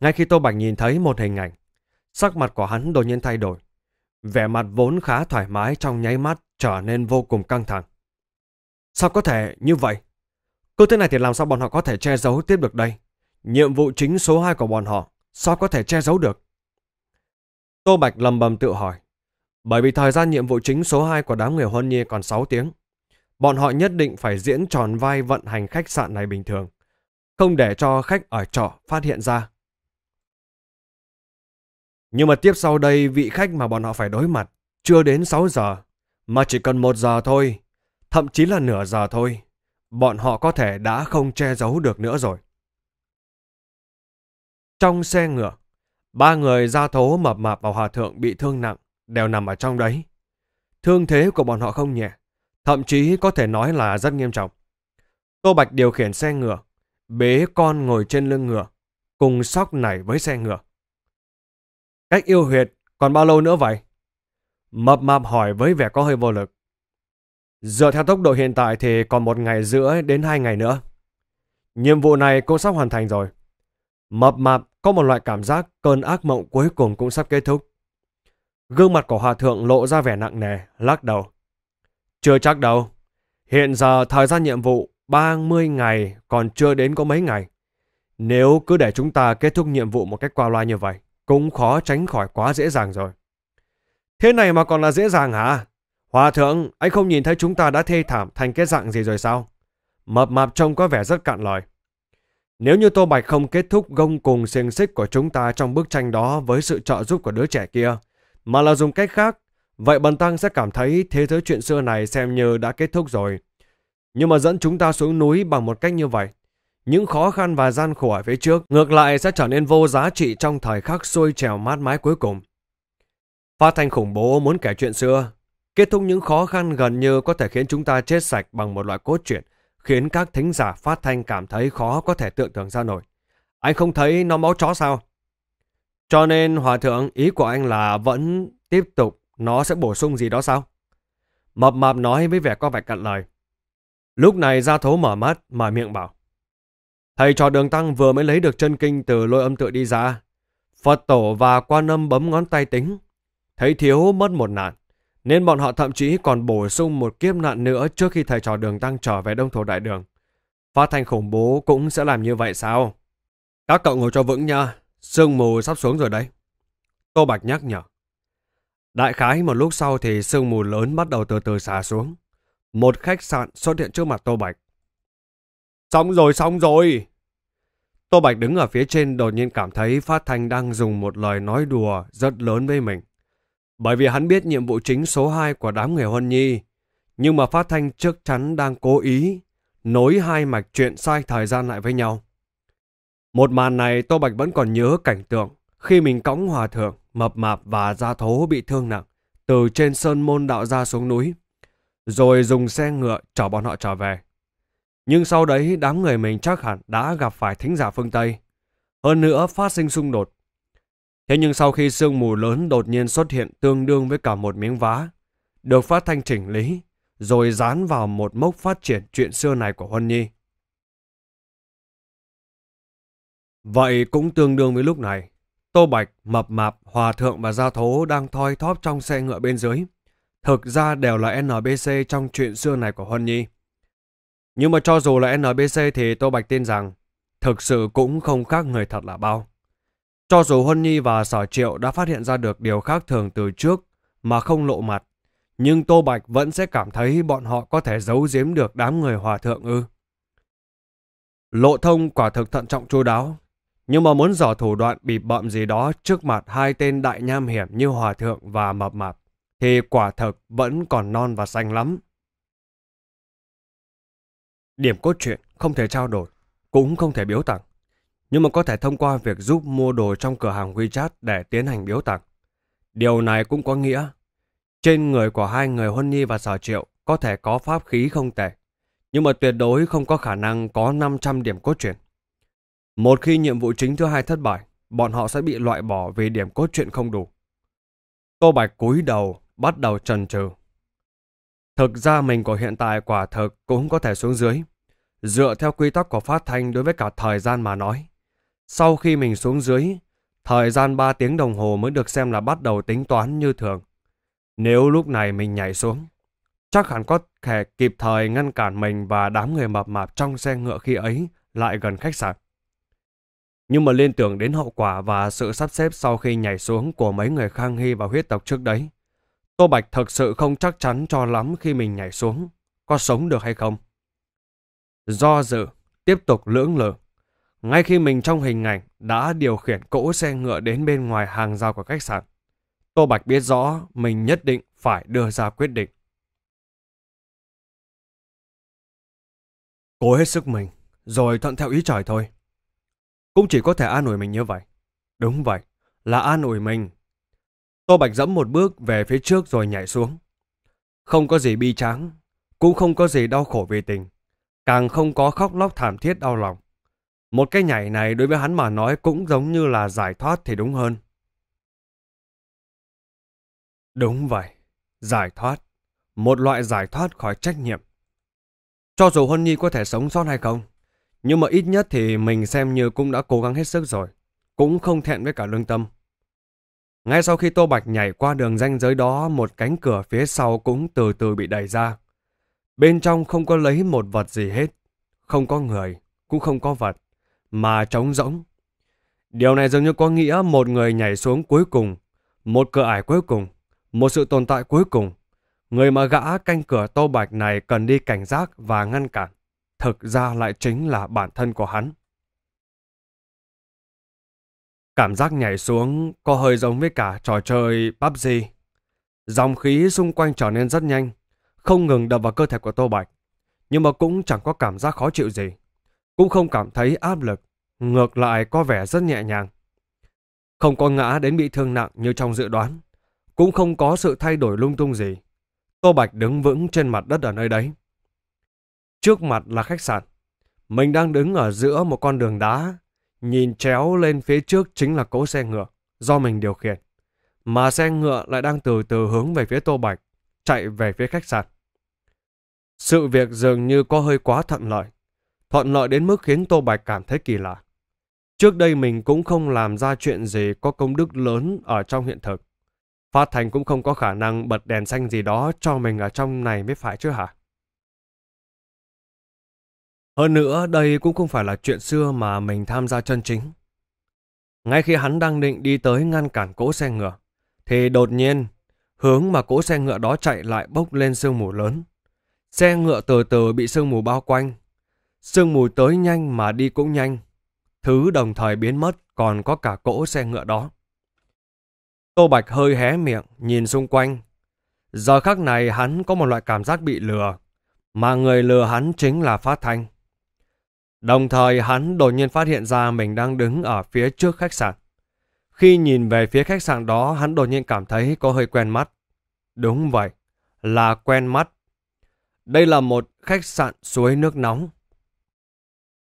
ngay khi Tô Bạch nhìn thấy một hình ảnh, sắc mặt của hắn đột nhiên thay đổi. Vẻ mặt vốn khá thoải mái trong nháy mắt trở nên vô cùng căng thẳng. Sao có thể như vậy? Cứ thế này thì làm sao bọn họ có thể che giấu tiếp được đây? Nhiệm vụ chính số 2 của bọn họ, sao có thể che giấu được? Tô Bạch lầm bầm tự hỏi. Bởi vì thời gian nhiệm vụ chính số 2 của đám người Huân Nhi còn 6 tiếng, bọn họ nhất định phải diễn tròn vai vận hành khách sạn này bình thường, không để cho khách ở trọ phát hiện ra. Nhưng mà tiếp sau đây vị khách mà bọn họ phải đối mặt chưa đến 6 giờ, mà chỉ cần 1 giờ thôi, thậm chí là nửa giờ thôi, bọn họ có thể đã không che giấu được nữa rồi. Trong xe ngựa, ba người gia thố mập mạp và hòa thượng bị thương nặng đều nằm ở trong đấy. Thương thế của bọn họ không nhẹ, thậm chí có thể nói là rất nghiêm trọng. Tô Bạch điều khiển xe ngựa, bế con ngồi trên lưng ngựa, cùng sóc nảy với xe ngựa. Cách yêu huyệt còn bao lâu nữa vậy? Mập mạp hỏi với vẻ có hơi vô lực. Dựa theo tốc độ hiện tại thì còn một ngày rưỡi đến hai ngày nữa. Nhiệm vụ này cũng sắp hoàn thành rồi. Mập mạp có một loại cảm giác cơn ác mộng cuối cùng cũng sắp kết thúc. Gương mặt của hòa thượng lộ ra vẻ nặng nề, lắc đầu. Chưa chắc đâu. Hiện giờ thời gian nhiệm vụ 30 ngày còn chưa đến có mấy ngày. Nếu cứ để chúng ta kết thúc nhiệm vụ một cách qua loa như vậy, cũng khó tránh khỏi quá dễ dàng rồi. Thế này mà còn là dễ dàng hả? Hòa thượng, anh không nhìn thấy chúng ta đã thê thảm thành cái dạng gì rồi sao? Mập mạp trông có vẻ rất cạn lời. Nếu như Tô Bạch không kết thúc gông cùng xiềng xích của chúng ta trong bức tranh đó với sự trợ giúp của đứa trẻ kia, mà là dùng cách khác Vậy Bần Tăng sẽ cảm thấy thế giới chuyện xưa này xem như đã kết thúc rồi. Nhưng mà dẫn chúng ta xuống núi bằng một cách như vậy, những khó khăn và gian khổ ở phía trước ngược lại sẽ trở nên vô giá trị trong thời khắc xuôi trèo mát mái cuối cùng. Phát thanh khủng bố muốn kể chuyện xưa, kết thúc những khó khăn gần như có thể khiến chúng ta chết sạch bằng một loại cốt truyện, khiến các thính giả phát thanh cảm thấy khó có thể tưởng tượng ra nổi. Anh không thấy nó máu chó sao? Cho nên, Hòa Thượng, ý của anh là vẫn tiếp tục nó sẽ bổ sung gì đó sao? Mập mạp nói với vẻ có vẻ cặn lời. Lúc này gia thố mở mắt, mở miệng bảo. Thầy trò đường tăng vừa mới lấy được chân kinh từ lôi âm tự đi ra. Phật tổ và quan âm bấm ngón tay tính. Thấy thiếu mất một nạn, nên bọn họ thậm chí còn bổ sung một kiếp nạn nữa trước khi thầy trò đường tăng trở về đông thổ đại đường. Phát thanh khủng bố cũng sẽ làm như vậy sao? Các cậu ngồi cho vững nha, sương mù sắp xuống rồi đấy. Tô Bạch nhắc nhở. Đại khái một lúc sau thì sương mù lớn bắt đầu từ từ xả xuống. Một khách sạn xuất hiện trước mặt Tô Bạch. Xong rồi, xong rồi! Tô Bạch đứng ở phía trên đột nhiên cảm thấy Phát Thanh đang dùng một lời nói đùa rất lớn với mình. Bởi vì hắn biết nhiệm vụ chính số 2 của đám người Huân Nhi, nhưng mà Phát Thanh chắc chắn đang cố ý nối hai mạch chuyện sai thời gian lại với nhau. Một màn này Tô Bạch vẫn còn nhớ cảnh tượng khi mình cõng hòa thượng mập mạp và gia thố bị thương nặng, từ trên sơn môn đạo ra xuống núi, rồi dùng xe ngựa chở bọn họ trở về. Nhưng sau đấy đám người mình chắc hẳn đã gặp phải thính giả phương Tây. Hơn nữa phát sinh xung đột. Thế nhưng sau khi sương mù lớn đột nhiên xuất hiện tương đương với cả một miếng vá, được phát thanh chỉnh lý, rồi dán vào một mốc phát triển chuyện xưa này của Huân Nhi. Vậy cũng tương đương với lúc này, Tô Bạch, Mập Mạp, Hòa Thượng và Gia Thố đang thoi thóp trong xe ngựa bên dưới. Thực ra đều là NBC trong chuyện xưa này của Huân Nhi. Nhưng mà cho dù là NBC thì Tô Bạch tin rằng thực sự cũng không khác người thật là bao. Cho dù Huân Nhi và Sở Triệu đã phát hiện ra được điều khác thường từ trước mà không lộ mặt, nhưng Tô Bạch vẫn sẽ cảm thấy bọn họ có thể giấu giếm được đám người hòa thượng ư. Lộ thông quả thực thận trọng chu đáo, nhưng mà muốn dò thủ đoạn bị bậm gì đó trước mặt hai tên đại nham hiểm như Hòa Thượng và Mập Mạp, thì quả thực vẫn còn non và xanh lắm. Điểm cốt truyện không thể trao đổi, cũng không thể biếu tặng. Nhưng mà có thể thông qua việc giúp mua đồ trong cửa hàng WeChat để tiến hành biếu tặng. Điều này cũng có nghĩa, trên người của hai người Huân Nhi và Sở Triệu có thể có pháp khí không tệ, nhưng mà tuyệt đối không có khả năng có 500 điểm cốt truyện. Một khi nhiệm vụ chính thứ hai thất bại, bọn họ sẽ bị loại bỏ vì điểm cốt truyện không đủ. Tô Bạch cúi đầu, bắt đầu trần trừ. Thực ra mình của hiện tại quả thực cũng có thể xuống dưới. Dựa theo quy tắc của phát thanh đối với cả thời gian mà nói. Sau khi mình xuống dưới, thời gian 3 tiếng đồng hồ mới được xem là bắt đầu tính toán như thường. Nếu lúc này mình nhảy xuống, chắc hẳn có thể kịp thời ngăn cản mình và đám người mập mạp trong xe ngựa khi ấy lại gần khách sạn. Nhưng mà liên tưởng đến hậu quả và sự sắp xếp sau khi nhảy xuống của mấy người Khang Hy và huyết tộc trước đấy, Tô Bạch thực sự không chắc chắn cho lắm khi mình nhảy xuống, có sống được hay không. Do dự, tiếp tục lưỡng lự. Ngay khi mình trong hình ảnh đã điều khiển cỗ xe ngựa đến bên ngoài hàng rào của khách sạn, Tô Bạch biết rõ mình nhất định phải đưa ra quyết định. Cố hết sức mình, rồi thuận theo ý trời thôi. Cũng chỉ có thể an ủi mình như vậy. Đúng vậy, là an ủi mình. Tô Bạch dẫm một bước về phía trước rồi nhảy xuống. Không có gì bi tráng, cũng không có gì đau khổ vì tình. Càng không có khóc lóc thảm thiết đau lòng. Một cái nhảy này đối với hắn mà nói cũng giống như là giải thoát thì đúng hơn. Đúng vậy, giải thoát. Một loại giải thoát khỏi trách nhiệm. Cho dù Huân Nhi có thể sống sót hay không, nhưng mà ít nhất thì mình xem như cũng đã cố gắng hết sức rồi. Cũng không thẹn với cả lương tâm. Ngay sau khi Tô Bạch nhảy qua đường ranh giới đó, một cánh cửa phía sau cũng từ từ bị đẩy ra. Bên trong không có lấy một vật gì hết. Không có người, cũng không có vật, mà trống rỗng. Điều này dường như có nghĩa một người nhảy xuống cuối cùng, một cửa ải cuối cùng, một sự tồn tại cuối cùng. Người mà gã canh cửa Tô Bạch này cần đi cảnh giác và ngăn cản thực ra lại chính là bản thân của hắn. Cảm giác nhảy xuống có hơi giống với cả trò chơi PUBG. Dòng khí xung quanh trở nên rất nhanh, không ngừng đập vào cơ thể của Tô Bạch, nhưng mà cũng chẳng có cảm giác khó chịu gì, cũng không cảm thấy áp lực, ngược lại có vẻ rất nhẹ nhàng. Không có ngã đến bị thương nặng như trong dự đoán, cũng không có sự thay đổi lung tung gì. Tô Bạch đứng vững trên mặt đất ở nơi đấy. Trước mặt là khách sạn. Mình đang đứng ở giữa một con đường đá. Nhìn chéo lên phía trước chính là cỗ xe ngựa do mình điều khiển. Mà xe ngựa lại đang từ từ hướng về phía Tô Bạch, chạy về phía khách sạn. Sự việc dường như có hơi quá thuận lợi. Thuận lợi đến mức khiến Tô Bạch cảm thấy kỳ lạ. Trước đây mình cũng không làm ra chuyện gì có công đức lớn ở trong hiện thực. Phát Thành cũng không có khả năng bật đèn xanh gì đó cho mình ở trong này mới phải chứ hả? Hơn nữa, đây cũng không phải là chuyện xưa mà mình tham gia chân chính. Ngay khi hắn đang định đi tới ngăn cản cỗ xe ngựa, thì đột nhiên, hướng mà cỗ xe ngựa đó chạy lại bốc lên sương mù lớn. Xe ngựa từ từ bị sương mù bao quanh. Sương mù tới nhanh mà đi cũng nhanh. Thứ đồng thời biến mất còn có cả cỗ xe ngựa đó. Tô Bạch hơi hé miệng, nhìn xung quanh. Giờ khắc này hắn có một loại cảm giác bị lừa, mà người lừa hắn chính là Phát Thanh. Đồng thời hắn đột nhiên phát hiện ra mình đang đứng ở phía trước khách sạn. Khi nhìn về phía khách sạn đó, hắn đột nhiên cảm thấy có hơi quen mắt. Đúng vậy, là quen mắt. Đây là một khách sạn suối nước nóng.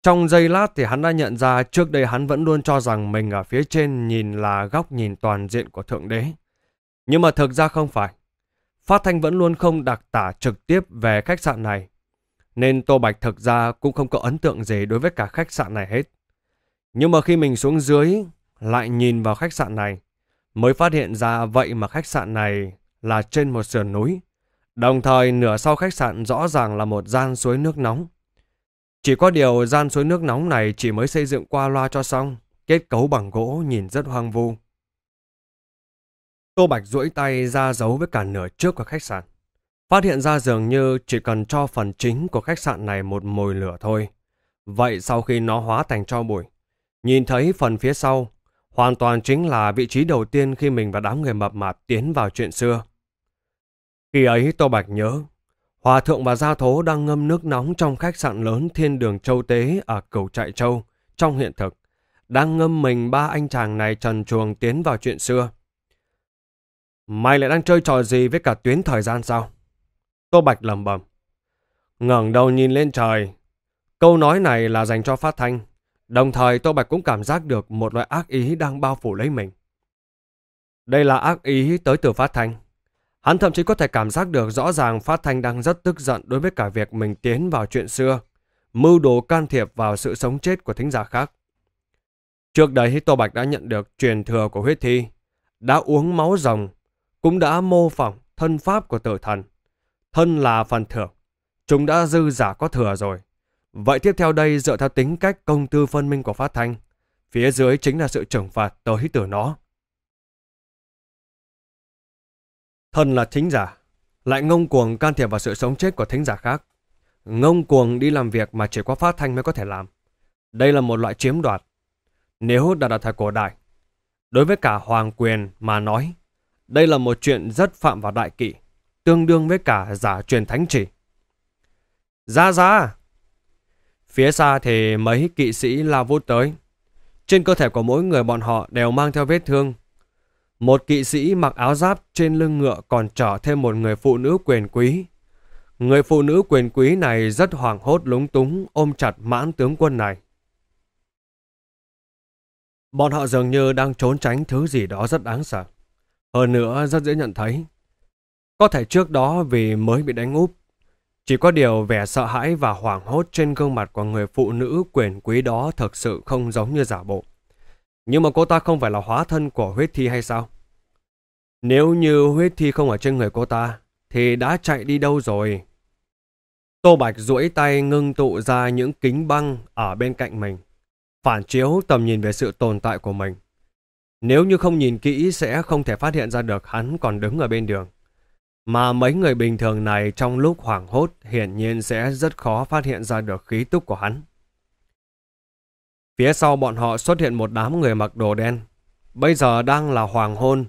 Trong giây lát thì hắn đã nhận ra trước đây hắn vẫn luôn cho rằng mình ở phía trên nhìn là góc nhìn toàn diện của Thượng Đế. Nhưng mà thực ra không phải. Phát Thanh vẫn luôn không đặc tả trực tiếp về khách sạn này nên Tô Bạch thực ra cũng không có ấn tượng gì đối với cả khách sạn này hết. Nhưng mà khi mình xuống dưới, lại nhìn vào khách sạn này, mới phát hiện ra vậy mà khách sạn này là trên một sườn núi. Đồng thời nửa sau khách sạn rõ ràng là một gian suối nước nóng. Chỉ có điều gian suối nước nóng này chỉ mới xây dựng qua loa cho xong, kết cấu bằng gỗ nhìn rất hoang vu. Tô Bạch duỗi tay ra giấu với cả nửa trước của khách sạn. Phát hiện ra dường như chỉ cần cho phần chính của khách sạn này một mồi lửa thôi. Vậy sau khi nó hóa thành cho bụi, nhìn thấy phần phía sau, hoàn toàn chính là vị trí đầu tiên khi mình và đám người mập mạp tiến vào chuyện xưa. Khi ấy Tô Bạch nhớ, Hòa Thượng và Gia Thố đang ngâm nước nóng trong khách sạn lớn Thiên Đường Châu Tế ở Cầu Trại Châu, trong hiện thực, đang ngâm mình ba anh chàng này trần chuồng tiến vào chuyện xưa. Mày lại đang chơi trò gì với cả tuyến thời gian sao? Cô Bạch lầm bầm. ngẩng đầu nhìn lên trời. Câu nói này là dành cho phát thanh. Đồng thời Tô Bạch cũng cảm giác được một loại ác ý đang bao phủ lấy mình. Đây là ác ý tới từ phát thanh. Hắn thậm chí có thể cảm giác được rõ ràng Phát Thanh đang rất tức giận đối với cả việc mình tiến vào chuyện xưa, mưu đồ can thiệp vào sự sống chết của thính giả khác. Trước đây Tô Bạch đã nhận được truyền thừa của huyết thi, đã uống máu rồng, cũng đã mô phỏng thân pháp của tử thần thân là phần thưởng. Chúng đã dư giả có thừa rồi. Vậy tiếp theo đây dựa theo tính cách công tư phân minh của phát thanh, phía dưới chính là sự trừng phạt tới từ nó. Thân là thính giả, lại ngông cuồng can thiệp vào sự sống chết của thính giả khác. Ngông cuồng đi làm việc mà chỉ có phát thanh mới có thể làm. Đây là một loại chiếm đoạt. Nếu đặt ở thời cổ đại, đối với cả hoàng quyền mà nói, đây là một chuyện rất phạm vào đại kỵ tương đương với cả giả truyền thánh chỉ. Ra ra! Phía xa thì mấy kỵ sĩ la vút tới. Trên cơ thể của mỗi người bọn họ đều mang theo vết thương. Một kỵ sĩ mặc áo giáp trên lưng ngựa còn chở thêm một người phụ nữ quyền quý. Người phụ nữ quyền quý này rất hoảng hốt lúng túng ôm chặt mãn tướng quân này. Bọn họ dường như đang trốn tránh thứ gì đó rất đáng sợ. Hơn nữa rất dễ nhận thấy, có thể trước đó vì mới bị đánh úp. Chỉ có điều vẻ sợ hãi và hoảng hốt trên gương mặt của người phụ nữ quyền quý đó thật sự không giống như giả bộ. Nhưng mà cô ta không phải là hóa thân của huyết thi hay sao? Nếu như huyết thi không ở trên người cô ta, thì đã chạy đi đâu rồi? Tô Bạch duỗi tay ngưng tụ ra những kính băng ở bên cạnh mình, phản chiếu tầm nhìn về sự tồn tại của mình. Nếu như không nhìn kỹ sẽ không thể phát hiện ra được hắn còn đứng ở bên đường. Mà mấy người bình thường này trong lúc hoảng hốt hiển nhiên sẽ rất khó phát hiện ra được khí túc của hắn. Phía sau bọn họ xuất hiện một đám người mặc đồ đen. Bây giờ đang là hoàng hôn.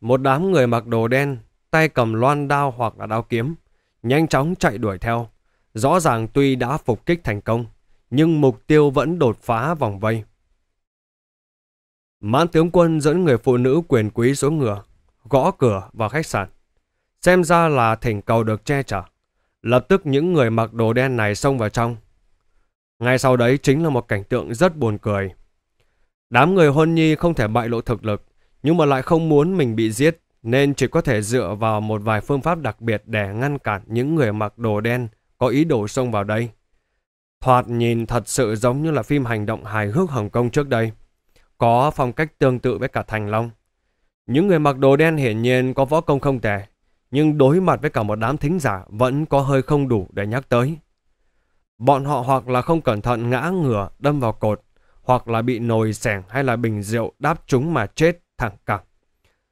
Một đám người mặc đồ đen, tay cầm loan đao hoặc là đao kiếm, nhanh chóng chạy đuổi theo. Rõ ràng tuy đã phục kích thành công, nhưng mục tiêu vẫn đột phá vòng vây. Mãn tướng quân dẫn người phụ nữ quyền quý xuống ngựa, gõ cửa vào khách sạn. Xem ra là thỉnh cầu được che chở. Lập tức những người mặc đồ đen này xông vào trong. Ngay sau đấy chính là một cảnh tượng rất buồn cười. Đám người hôn nhi không thể bại lộ thực lực, nhưng mà lại không muốn mình bị giết, nên chỉ có thể dựa vào một vài phương pháp đặc biệt để ngăn cản những người mặc đồ đen có ý đồ xông vào đây. Thoạt nhìn thật sự giống như là phim hành động hài hước Hồng Kông trước đây, có phong cách tương tự với cả Thành Long. Những người mặc đồ đen hiển nhiên có võ công không tệ, nhưng đối mặt với cả một đám thính giả vẫn có hơi không đủ để nhắc tới. Bọn họ hoặc là không cẩn thận ngã ngửa đâm vào cột, hoặc là bị nồi sẻng hay là bình rượu đáp chúng mà chết thẳng cẳng.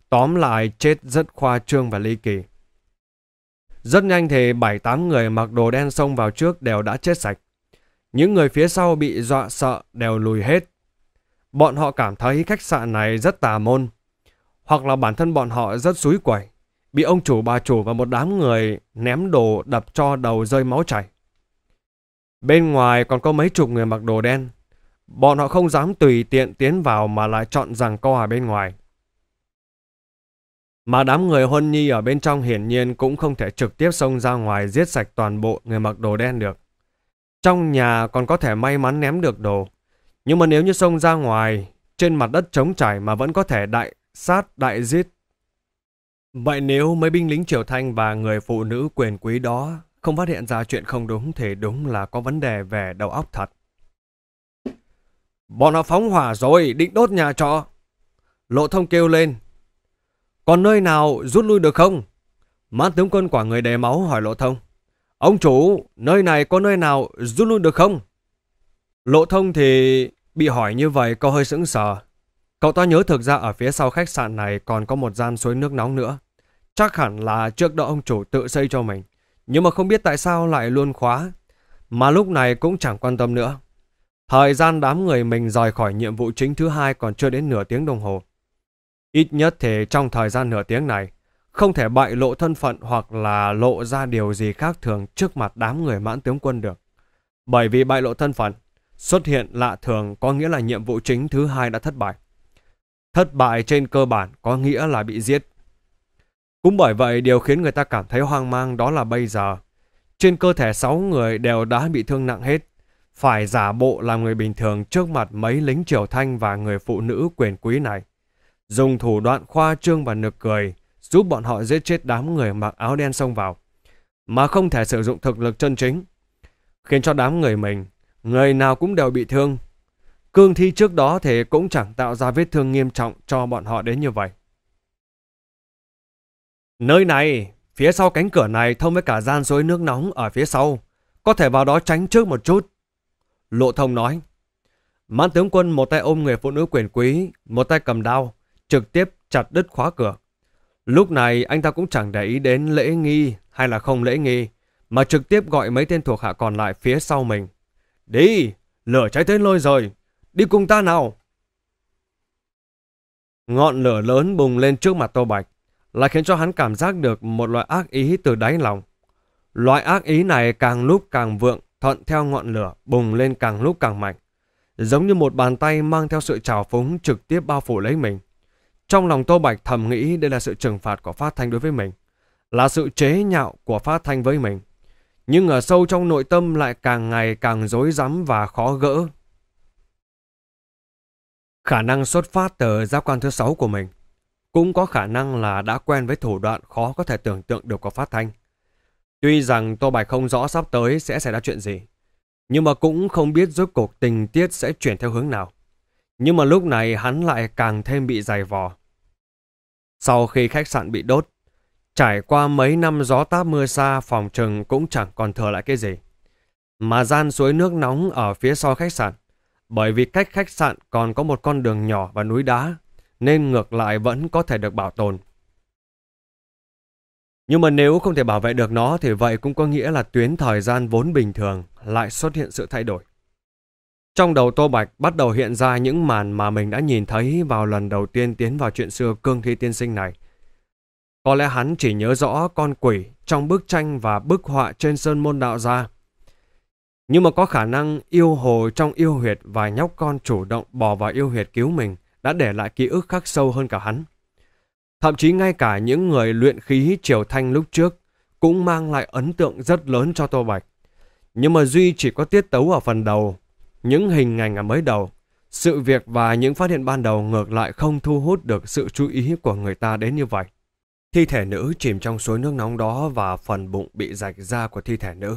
Tóm lại chết rất khoa trương và ly kỳ. Rất nhanh thì 7-8 người mặc đồ đen xông vào trước đều đã chết sạch. Những người phía sau bị dọa sợ đều lùi hết. Bọn họ cảm thấy khách sạn này rất tà môn, hoặc là bản thân bọn họ rất suối quẩy bị ông chủ bà chủ và một đám người ném đồ đập cho đầu rơi máu chảy. Bên ngoài còn có mấy chục người mặc đồ đen. Bọn họ không dám tùy tiện tiến vào mà lại chọn rằng co ở bên ngoài. Mà đám người huân nhi ở bên trong hiển nhiên cũng không thể trực tiếp xông ra ngoài giết sạch toàn bộ người mặc đồ đen được. Trong nhà còn có thể may mắn ném được đồ. Nhưng mà nếu như xông ra ngoài, trên mặt đất trống trải mà vẫn có thể đại sát đại giết Vậy nếu mấy binh lính Triều Thanh và người phụ nữ quyền quý đó không phát hiện ra chuyện không đúng thì đúng là có vấn đề về đầu óc thật. Bọn họ phóng hỏa rồi, định đốt nhà trọ. Lộ thông kêu lên. Còn nơi nào rút lui được không? má tướng quân quả người đầy máu hỏi lộ thông. Ông chủ, nơi này có nơi nào rút lui được không? Lộ thông thì bị hỏi như vậy có hơi sững sờ. Cậu ta nhớ thực ra ở phía sau khách sạn này còn có một gian suối nước nóng nữa. Chắc hẳn là trước đó ông chủ tự xây cho mình, nhưng mà không biết tại sao lại luôn khóa. Mà lúc này cũng chẳng quan tâm nữa. Thời gian đám người mình rời khỏi nhiệm vụ chính thứ hai còn chưa đến nửa tiếng đồng hồ. Ít nhất thì trong thời gian nửa tiếng này, không thể bại lộ thân phận hoặc là lộ ra điều gì khác thường trước mặt đám người mãn tướng quân được. Bởi vì bại lộ thân phận, xuất hiện lạ thường có nghĩa là nhiệm vụ chính thứ hai đã thất bại. Thất bại trên cơ bản có nghĩa là bị giết. Cũng bởi vậy điều khiến người ta cảm thấy hoang mang đó là bây giờ. Trên cơ thể 6 người đều đã bị thương nặng hết. Phải giả bộ làm người bình thường trước mặt mấy lính triều thanh và người phụ nữ quyền quý này. Dùng thủ đoạn khoa trương và nực cười giúp bọn họ giết chết đám người mặc áo đen xông vào. Mà không thể sử dụng thực lực chân chính. Khiến cho đám người mình, người nào cũng đều bị thương. Cương thi trước đó thì cũng chẳng tạo ra vết thương nghiêm trọng cho bọn họ đến như vậy. Nơi này, phía sau cánh cửa này thông với cả gian suối nước nóng ở phía sau. Có thể vào đó tránh trước một chút. Lộ thông nói. Mãn tướng quân một tay ôm người phụ nữ quyền quý, một tay cầm đao, trực tiếp chặt đứt khóa cửa. Lúc này anh ta cũng chẳng để ý đến lễ nghi hay là không lễ nghi, mà trực tiếp gọi mấy tên thuộc hạ còn lại phía sau mình. Đi, lửa cháy tên lôi rồi, đi cùng ta nào. Ngọn lửa lớn bùng lên trước mặt Tô Bạch lại khiến cho hắn cảm giác được một loại ác ý từ đáy lòng. Loại ác ý này càng lúc càng vượng, thuận theo ngọn lửa bùng lên càng lúc càng mạnh, giống như một bàn tay mang theo sự trào phúng trực tiếp bao phủ lấy mình. Trong lòng Tô Bạch thầm nghĩ đây là sự trừng phạt của Phát Thanh đối với mình, là sự chế nhạo của Phát Thanh với mình. Nhưng ở sâu trong nội tâm lại càng ngày càng rối rắm và khó gỡ. Khả năng xuất phát từ giác quan thứ sáu của mình cũng có khả năng là đã quen với thủ đoạn khó có thể tưởng tượng được của phát thanh. Tuy rằng Tô Bạch không rõ sắp tới sẽ xảy ra chuyện gì, nhưng mà cũng không biết rốt cuộc tình tiết sẽ chuyển theo hướng nào. Nhưng mà lúc này hắn lại càng thêm bị dày vò. Sau khi khách sạn bị đốt, trải qua mấy năm gió táp mưa xa phòng trừng cũng chẳng còn thừa lại cái gì. Mà gian suối nước nóng ở phía sau khách sạn, bởi vì cách khách sạn còn có một con đường nhỏ và núi đá nên ngược lại vẫn có thể được bảo tồn. Nhưng mà nếu không thể bảo vệ được nó thì vậy cũng có nghĩa là tuyến thời gian vốn bình thường lại xuất hiện sự thay đổi. Trong đầu Tô Bạch bắt đầu hiện ra những màn mà mình đã nhìn thấy vào lần đầu tiên tiến vào chuyện xưa cương thi tiên sinh này. Có lẽ hắn chỉ nhớ rõ con quỷ trong bức tranh và bức họa trên sơn môn đạo gia. Nhưng mà có khả năng yêu hồ trong yêu huyệt và nhóc con chủ động bỏ vào yêu huyệt cứu mình – đã để lại ký ức khắc sâu hơn cả hắn. Thậm chí ngay cả những người luyện khí triều thanh lúc trước cũng mang lại ấn tượng rất lớn cho Tô Bạch. Nhưng mà Duy chỉ có tiết tấu ở phần đầu, những hình ảnh ở mới đầu, sự việc và những phát hiện ban đầu ngược lại không thu hút được sự chú ý của người ta đến như vậy. Thi thể nữ chìm trong suối nước nóng đó và phần bụng bị rạch ra của thi thể nữ.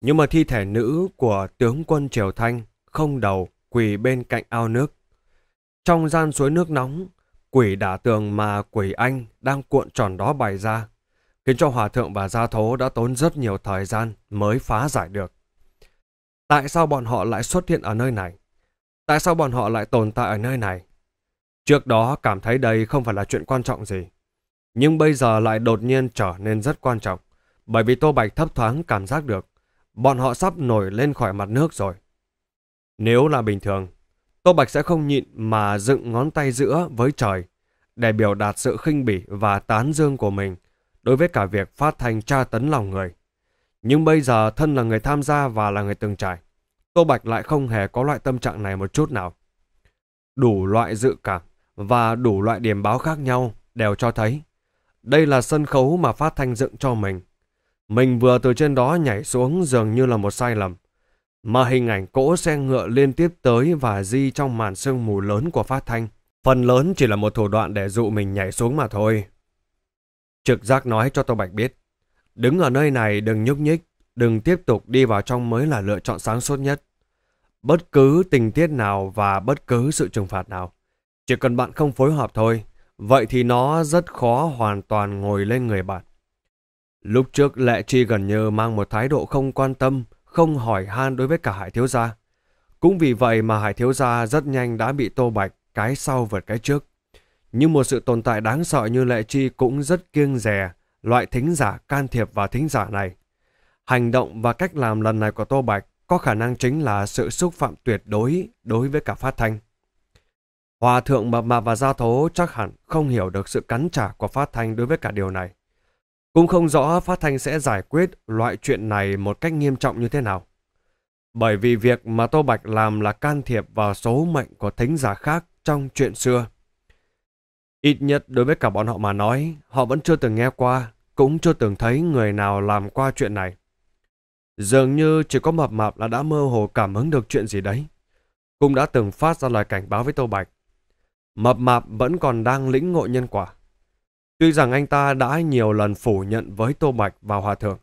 Nhưng mà thi thể nữ của tướng quân Triều Thanh không đầu quỳ bên cạnh ao nước. Trong gian suối nước nóng, quỷ đả tường mà quỷ anh đang cuộn tròn đó bày ra, khiến cho hòa thượng và gia thố đã tốn rất nhiều thời gian mới phá giải được. Tại sao bọn họ lại xuất hiện ở nơi này? Tại sao bọn họ lại tồn tại ở nơi này? Trước đó cảm thấy đây không phải là chuyện quan trọng gì. Nhưng bây giờ lại đột nhiên trở nên rất quan trọng. Bởi vì Tô Bạch thấp thoáng cảm giác được, bọn họ sắp nổi lên khỏi mặt nước rồi. Nếu là bình thường, Tô Bạch sẽ không nhịn mà dựng ngón tay giữa với trời để biểu đạt sự khinh bỉ và tán dương của mình đối với cả việc phát thanh tra tấn lòng người. Nhưng bây giờ thân là người tham gia và là người từng trải, Tô Bạch lại không hề có loại tâm trạng này một chút nào. Đủ loại dự cảm và đủ loại điểm báo khác nhau đều cho thấy đây là sân khấu mà phát thanh dựng cho mình. Mình vừa từ trên đó nhảy xuống dường như là một sai lầm mà hình ảnh cỗ xe ngựa liên tiếp tới và di trong màn sương mù lớn của phát thanh. Phần lớn chỉ là một thủ đoạn để dụ mình nhảy xuống mà thôi. Trực giác nói cho Tô Bạch biết, đứng ở nơi này đừng nhúc nhích, đừng tiếp tục đi vào trong mới là lựa chọn sáng suốt nhất. Bất cứ tình tiết nào và bất cứ sự trừng phạt nào, chỉ cần bạn không phối hợp thôi, vậy thì nó rất khó hoàn toàn ngồi lên người bạn. Lúc trước Lệ Chi gần như mang một thái độ không quan tâm, không hỏi han đối với cả Hải Thiếu Gia. Cũng vì vậy mà Hải Thiếu Gia rất nhanh đã bị Tô Bạch cái sau vượt cái trước. Nhưng một sự tồn tại đáng sợ như Lệ Chi cũng rất kiêng rè loại thính giả can thiệp và thính giả này. Hành động và cách làm lần này của Tô Bạch có khả năng chính là sự xúc phạm tuyệt đối đối với cả phát thanh. Hòa thượng mập mạp và gia thố chắc hẳn không hiểu được sự cắn trả của phát thanh đối với cả điều này. Cũng không rõ phát thanh sẽ giải quyết loại chuyện này một cách nghiêm trọng như thế nào. Bởi vì việc mà Tô Bạch làm là can thiệp vào số mệnh của thính giả khác trong chuyện xưa. Ít nhất đối với cả bọn họ mà nói, họ vẫn chưa từng nghe qua, cũng chưa từng thấy người nào làm qua chuyện này. Dường như chỉ có mập mạp là đã mơ hồ cảm hứng được chuyện gì đấy. Cũng đã từng phát ra lời cảnh báo với Tô Bạch. Mập mạp vẫn còn đang lĩnh ngộ nhân quả. Tuy rằng anh ta đã nhiều lần phủ nhận với Tô Bạch và Hòa Thượng,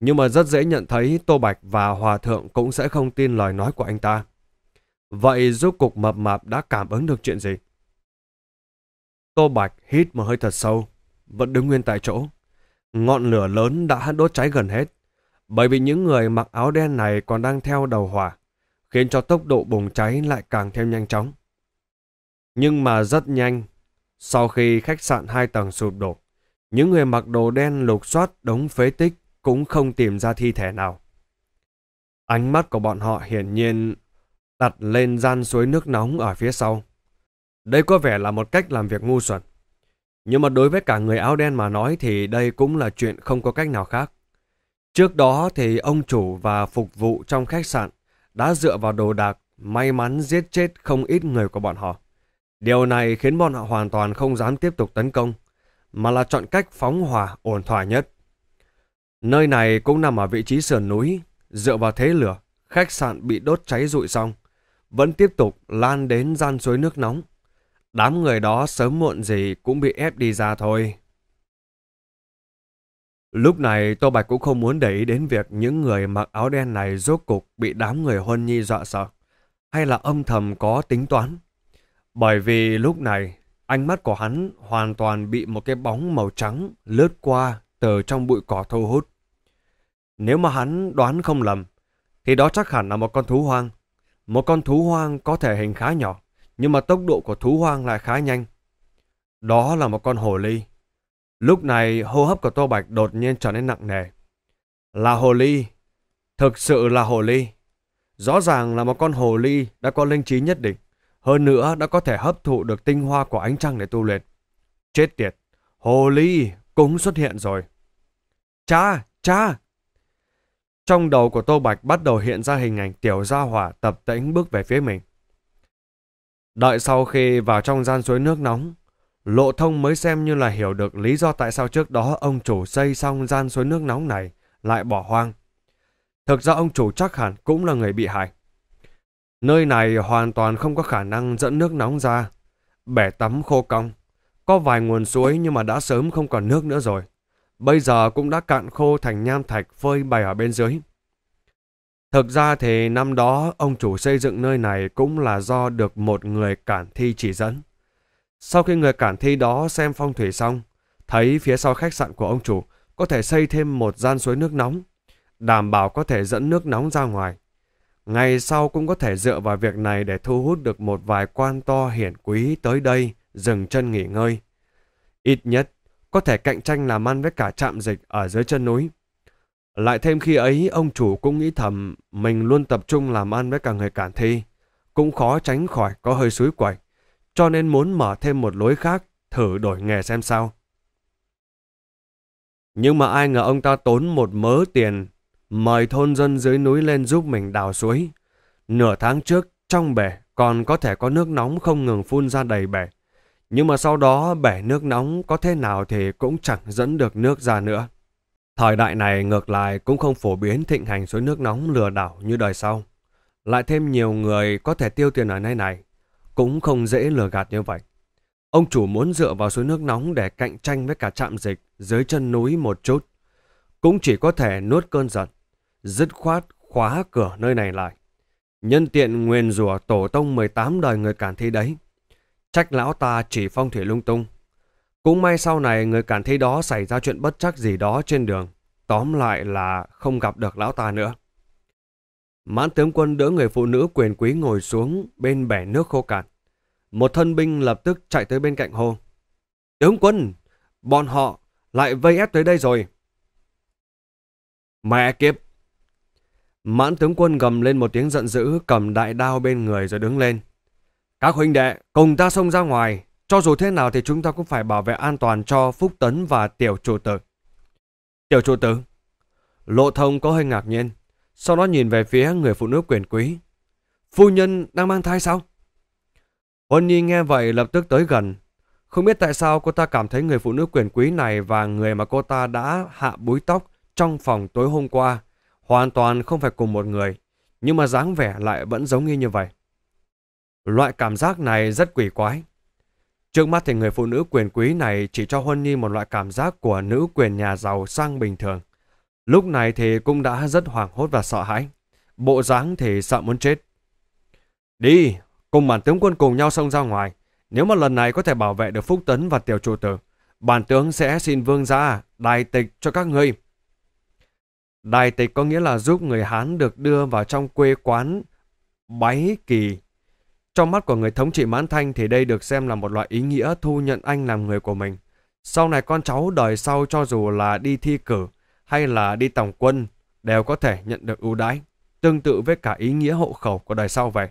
nhưng mà rất dễ nhận thấy Tô Bạch và Hòa Thượng cũng sẽ không tin lời nói của anh ta. Vậy rốt cục mập mạp đã cảm ứng được chuyện gì? Tô Bạch hít một hơi thật sâu, vẫn đứng nguyên tại chỗ. Ngọn lửa lớn đã đốt cháy gần hết, bởi vì những người mặc áo đen này còn đang theo đầu hỏa, khiến cho tốc độ bùng cháy lại càng thêm nhanh chóng. Nhưng mà rất nhanh, sau khi khách sạn hai tầng sụp đổ, những người mặc đồ đen lục soát đống phế tích cũng không tìm ra thi thể nào. Ánh mắt của bọn họ hiển nhiên đặt lên gian suối nước nóng ở phía sau. Đây có vẻ là một cách làm việc ngu xuẩn. Nhưng mà đối với cả người áo đen mà nói thì đây cũng là chuyện không có cách nào khác. Trước đó thì ông chủ và phục vụ trong khách sạn đã dựa vào đồ đạc may mắn giết chết không ít người của bọn họ. Điều này khiến bọn họ hoàn toàn không dám tiếp tục tấn công, mà là chọn cách phóng hỏa ổn thỏa nhất. Nơi này cũng nằm ở vị trí sườn núi, dựa vào thế lửa, khách sạn bị đốt cháy rụi xong, vẫn tiếp tục lan đến gian suối nước nóng. Đám người đó sớm muộn gì cũng bị ép đi ra thôi. Lúc này Tô Bạch cũng không muốn để ý đến việc những người mặc áo đen này rốt cục bị đám người huân nhi dọa sợ, hay là âm thầm có tính toán. Bởi vì lúc này, ánh mắt của hắn hoàn toàn bị một cái bóng màu trắng lướt qua từ trong bụi cỏ thu hút. Nếu mà hắn đoán không lầm, thì đó chắc hẳn là một con thú hoang. Một con thú hoang có thể hình khá nhỏ, nhưng mà tốc độ của thú hoang lại khá nhanh. Đó là một con hồ ly. Lúc này hô hấp của Tô Bạch đột nhiên trở nên nặng nề. Là hồ ly. Thực sự là hồ ly. Rõ ràng là một con hồ ly đã có linh trí nhất định. Hơn nữa đã có thể hấp thụ được tinh hoa của ánh trăng để tu luyện. Chết tiệt, hồ ly cũng xuất hiện rồi. Cha, cha! Trong đầu của Tô Bạch bắt đầu hiện ra hình ảnh tiểu gia hỏa tập tĩnh bước về phía mình. Đợi sau khi vào trong gian suối nước nóng, Lộ Thông mới xem như là hiểu được lý do tại sao trước đó ông chủ xây xong gian suối nước nóng này lại bỏ hoang. Thực ra ông chủ chắc hẳn cũng là người bị hại. Nơi này hoàn toàn không có khả năng dẫn nước nóng ra. Bẻ tắm khô cong. Có vài nguồn suối nhưng mà đã sớm không còn nước nữa rồi. Bây giờ cũng đã cạn khô thành nham thạch phơi bày ở bên dưới. Thực ra thì năm đó ông chủ xây dựng nơi này cũng là do được một người cản thi chỉ dẫn. Sau khi người cản thi đó xem phong thủy xong, thấy phía sau khách sạn của ông chủ có thể xây thêm một gian suối nước nóng, đảm bảo có thể dẫn nước nóng ra ngoài. Ngày sau cũng có thể dựa vào việc này để thu hút được một vài quan to hiển quý tới đây, dừng chân nghỉ ngơi. Ít nhất, có thể cạnh tranh làm ăn với cả trạm dịch ở dưới chân núi. Lại thêm khi ấy, ông chủ cũng nghĩ thầm mình luôn tập trung làm ăn với cả người cản thi. Cũng khó tránh khỏi có hơi suối quẩy, cho nên muốn mở thêm một lối khác, thử đổi nghề xem sao. Nhưng mà ai ngờ ông ta tốn một mớ tiền mời thôn dân dưới núi lên giúp mình đào suối. Nửa tháng trước, trong bể còn có thể có nước nóng không ngừng phun ra đầy bể. Nhưng mà sau đó bể nước nóng có thế nào thì cũng chẳng dẫn được nước ra nữa. Thời đại này ngược lại cũng không phổ biến thịnh hành suối nước nóng lừa đảo như đời sau. Lại thêm nhiều người có thể tiêu tiền ở nơi này, cũng không dễ lừa gạt như vậy. Ông chủ muốn dựa vào suối nước nóng để cạnh tranh với cả trạm dịch dưới chân núi một chút cũng chỉ có thể nuốt cơn giận, dứt khoát khóa cửa nơi này lại. Nhân tiện nguyền rủa tổ tông 18 đời người cản thi đấy. Trách lão ta chỉ phong thủy lung tung. Cũng may sau này người cản thi đó xảy ra chuyện bất chắc gì đó trên đường. Tóm lại là không gặp được lão ta nữa. Mãn tướng quân đỡ người phụ nữ quyền quý ngồi xuống bên bẻ nước khô cạn. Một thân binh lập tức chạy tới bên cạnh hồ. Tướng quân, bọn họ lại vây ép tới đây rồi. Mẹ kiếp! Mãn tướng quân gầm lên một tiếng giận dữ, cầm đại đao bên người rồi đứng lên. Các huynh đệ, cùng ta xông ra ngoài. Cho dù thế nào thì chúng ta cũng phải bảo vệ an toàn cho Phúc Tấn và Tiểu Chủ Tử. Tiểu Chủ Tử! Lộ thông có hơi ngạc nhiên, sau đó nhìn về phía người phụ nữ quyền quý. Phu nhân đang mang thai sao? Huân Nhi nghe vậy lập tức tới gần. Không biết tại sao cô ta cảm thấy người phụ nữ quyền quý này và người mà cô ta đã hạ búi tóc trong phòng tối hôm qua, hoàn toàn không phải cùng một người, nhưng mà dáng vẻ lại vẫn giống y như vậy. Loại cảm giác này rất quỷ quái. Trước mắt thì người phụ nữ quyền quý này chỉ cho Huân Nhi một loại cảm giác của nữ quyền nhà giàu sang bình thường. Lúc này thì cũng đã rất hoảng hốt và sợ hãi. Bộ dáng thì sợ muốn chết. Đi, cùng bản tướng quân cùng nhau xông ra ngoài. Nếu mà lần này có thể bảo vệ được Phúc Tấn và Tiểu Chủ Tử, bản tướng sẽ xin vương gia đài tịch cho các ngươi. Đài tịch có nghĩa là giúp người Hán được đưa vào trong quê quán Báy Kỳ. Trong mắt của người thống trị Mãn Thanh thì đây được xem là một loại ý nghĩa thu nhận anh làm người của mình. Sau này con cháu đời sau cho dù là đi thi cử hay là đi tổng quân đều có thể nhận được ưu đãi, tương tự với cả ý nghĩa hộ khẩu của đời sau vậy.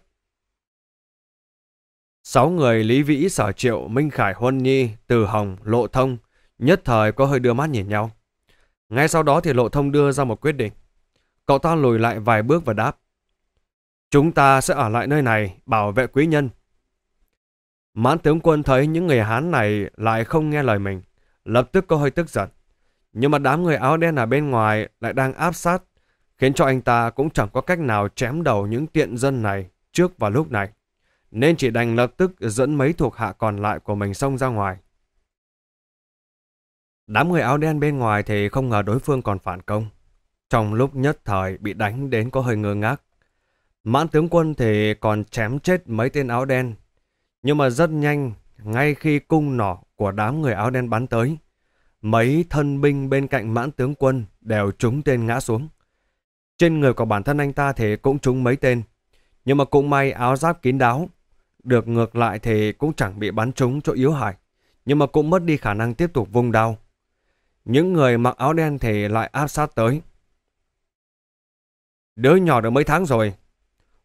Sáu người Lý Vĩ, Sở Triệu, Minh Khải, Huân Nhi, Từ Hồng, Lộ Thông nhất thời có hơi đưa mắt nhìn nhau. Ngay sau đó thì Lộ Thông đưa ra một quyết định. Cậu ta lùi lại vài bước và đáp. Chúng ta sẽ ở lại nơi này bảo vệ quý nhân. Mãn tướng quân thấy những người Hán này lại không nghe lời mình. Lập tức có hơi tức giận. Nhưng mà đám người áo đen ở bên ngoài lại đang áp sát. Khiến cho anh ta cũng chẳng có cách nào chém đầu những tiện dân này trước vào lúc này. Nên chỉ đành lập tức dẫn mấy thuộc hạ còn lại của mình xông ra ngoài. Đám người áo đen bên ngoài thì không ngờ đối phương còn phản công. Trong lúc nhất thời bị đánh đến có hơi ngơ ngác. Mãn tướng quân thì còn chém chết mấy tên áo đen. Nhưng mà rất nhanh, ngay khi cung nỏ của đám người áo đen bắn tới, mấy thân binh bên cạnh mãn tướng quân đều trúng tên ngã xuống. Trên người của bản thân anh ta thì cũng trúng mấy tên. Nhưng mà cũng may áo giáp kín đáo. Được ngược lại thì cũng chẳng bị bắn trúng chỗ yếu hại. Nhưng mà cũng mất đi khả năng tiếp tục vung đao. Những người mặc áo đen thì lại áp sát tới. Đứa nhỏ được mấy tháng rồi.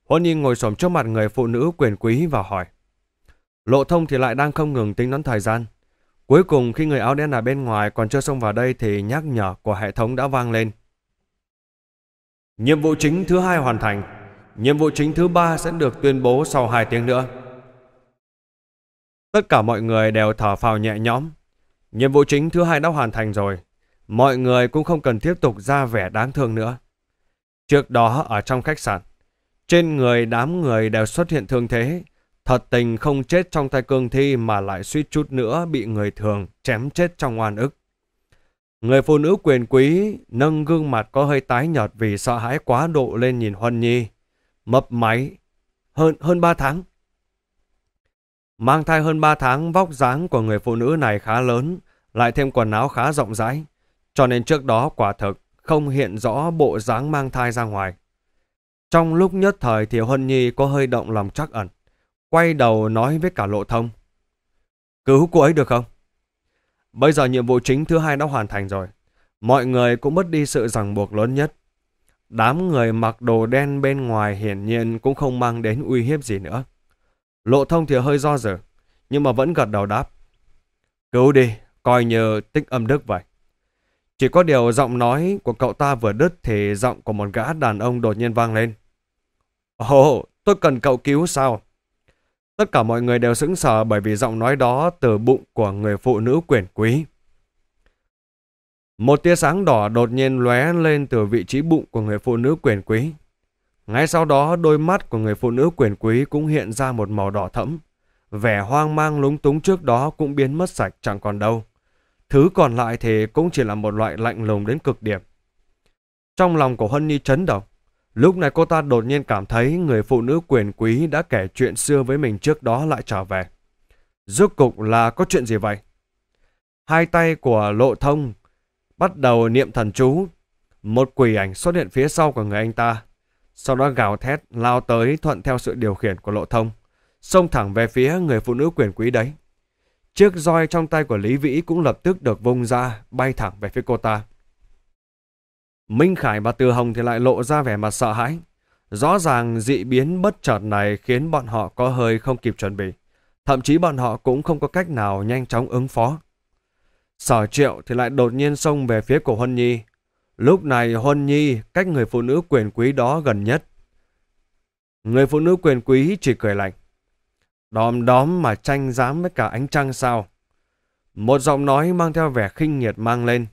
Huân Nhi ngồi xổm trước mặt người phụ nữ quyền quý và hỏi. Lộ thông thì lại đang không ngừng tính toán thời gian. Cuối cùng khi người áo đen ở bên ngoài còn chưa xông vào đây thì nhắc nhở của hệ thống đã vang lên. Nhiệm vụ chính thứ hai hoàn thành. Nhiệm vụ chính thứ ba sẽ được tuyên bố sau 2 tiếng nữa. Tất cả mọi người đều thở phào nhẹ nhõm. Nhiệm vụ chính thứ hai đã hoàn thành rồi. Mọi người cũng không cần tiếp tục ra vẻ đáng thương nữa. Trước đó ở trong khách sạn, trên người đám người đều xuất hiện thương thế. Thật tình không chết trong tay cương thi mà lại suýt chút nữa bị người thường chém chết trong oan ức. Người phụ nữ quyền quý nâng gương mặt có hơi tái nhợt vì sợ hãi quá độ lên nhìn Huân Nhi. Mập máy. Hơn hơn ba tháng. Mang thai hơn 3 tháng, vóc dáng của người phụ nữ này khá lớn, lại thêm quần áo khá rộng rãi, cho nên trước đó quả thực không hiện rõ bộ dáng mang thai ra ngoài. Trong lúc nhất thời thì Huân Nhi có hơi động lòng trắc ẩn, quay đầu nói với cả lộ thông. Cứu cô ấy được không? Bây giờ nhiệm vụ chính thứ hai đã hoàn thành rồi, mọi người cũng mất đi sự ràng buộc lớn nhất. Đám người mặc đồ đen bên ngoài hiển nhiên cũng không mang đến uy hiếp gì nữa. Lộ thông thì hơi do dự, nhưng mà vẫn gật đầu đáp. Cứu đi, coi như tích âm đức vậy. Chỉ có điều giọng nói của cậu ta vừa đứt thì giọng của một gã đàn ông đột nhiên vang lên. Ồ, oh, tôi cần cậu cứu sao? Tất cả mọi người đều sững sờ bởi vì giọng nói đó từ bụng của người phụ nữ quyền quý. Một tia sáng đỏ đột nhiên lóe lên từ vị trí bụng của người phụ nữ quyền quý. Ngay sau đó đôi mắt của người phụ nữ quyền quý cũng hiện ra một màu đỏ thẫm. Vẻ hoang mang lúng túng trước đó cũng biến mất sạch chẳng còn đâu. Thứ còn lại thì cũng chỉ là một loại lạnh lùng đến cực điểm. Trong lòng của Hân Nhi chấn động. Lúc này cô ta đột nhiên cảm thấy người phụ nữ quyền quý đã kể chuyện xưa với mình trước đó lại trở về. Rốt cục là có chuyện gì vậy? Hai tay của lộ thông bắt đầu niệm thần chú. Một quỷ ảnh xuất hiện phía sau của người anh ta sau đó gào thét lao tới thuận theo sự điều khiển của lộ thông, xông thẳng về phía người phụ nữ quyền quý đấy. Chiếc roi trong tay của Lý Vĩ cũng lập tức được vung ra, bay thẳng về phía cô ta. Minh Khải và Từ Hồng thì lại lộ ra vẻ mặt sợ hãi. Rõ ràng dị biến bất chợt này khiến bọn họ có hơi không kịp chuẩn bị. Thậm chí bọn họ cũng không có cách nào nhanh chóng ứng phó. Sở triệu thì lại đột nhiên xông về phía cổ Huân Nhi, Lúc này Huân Nhi cách người phụ nữ quyền quý đó gần nhất. Người phụ nữ quyền quý chỉ cười lạnh. Đóm đóm mà tranh dám với cả ánh trăng sao. Một giọng nói mang theo vẻ khinh nghiệt mang lên.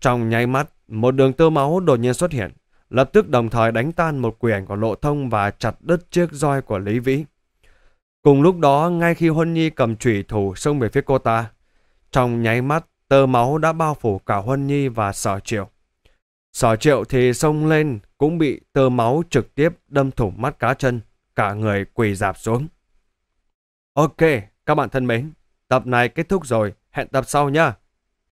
Trong nháy mắt, một đường tơ máu đột nhiên xuất hiện, lập tức đồng thời đánh tan một quyền của lộ thông và chặt đứt chiếc roi của Lý Vĩ. Cùng lúc đó, ngay khi Huân Nhi cầm chủy thủ xông về phía cô ta, trong nháy mắt, tơ máu đã bao phủ cả Huân Nhi và sở triệu. Sở triệu thì xông lên cũng bị tơ máu trực tiếp đâm thủng mắt cá chân, cả người quỳ dạp xuống. Ok, các bạn thân mến, tập này kết thúc rồi, hẹn tập sau nha.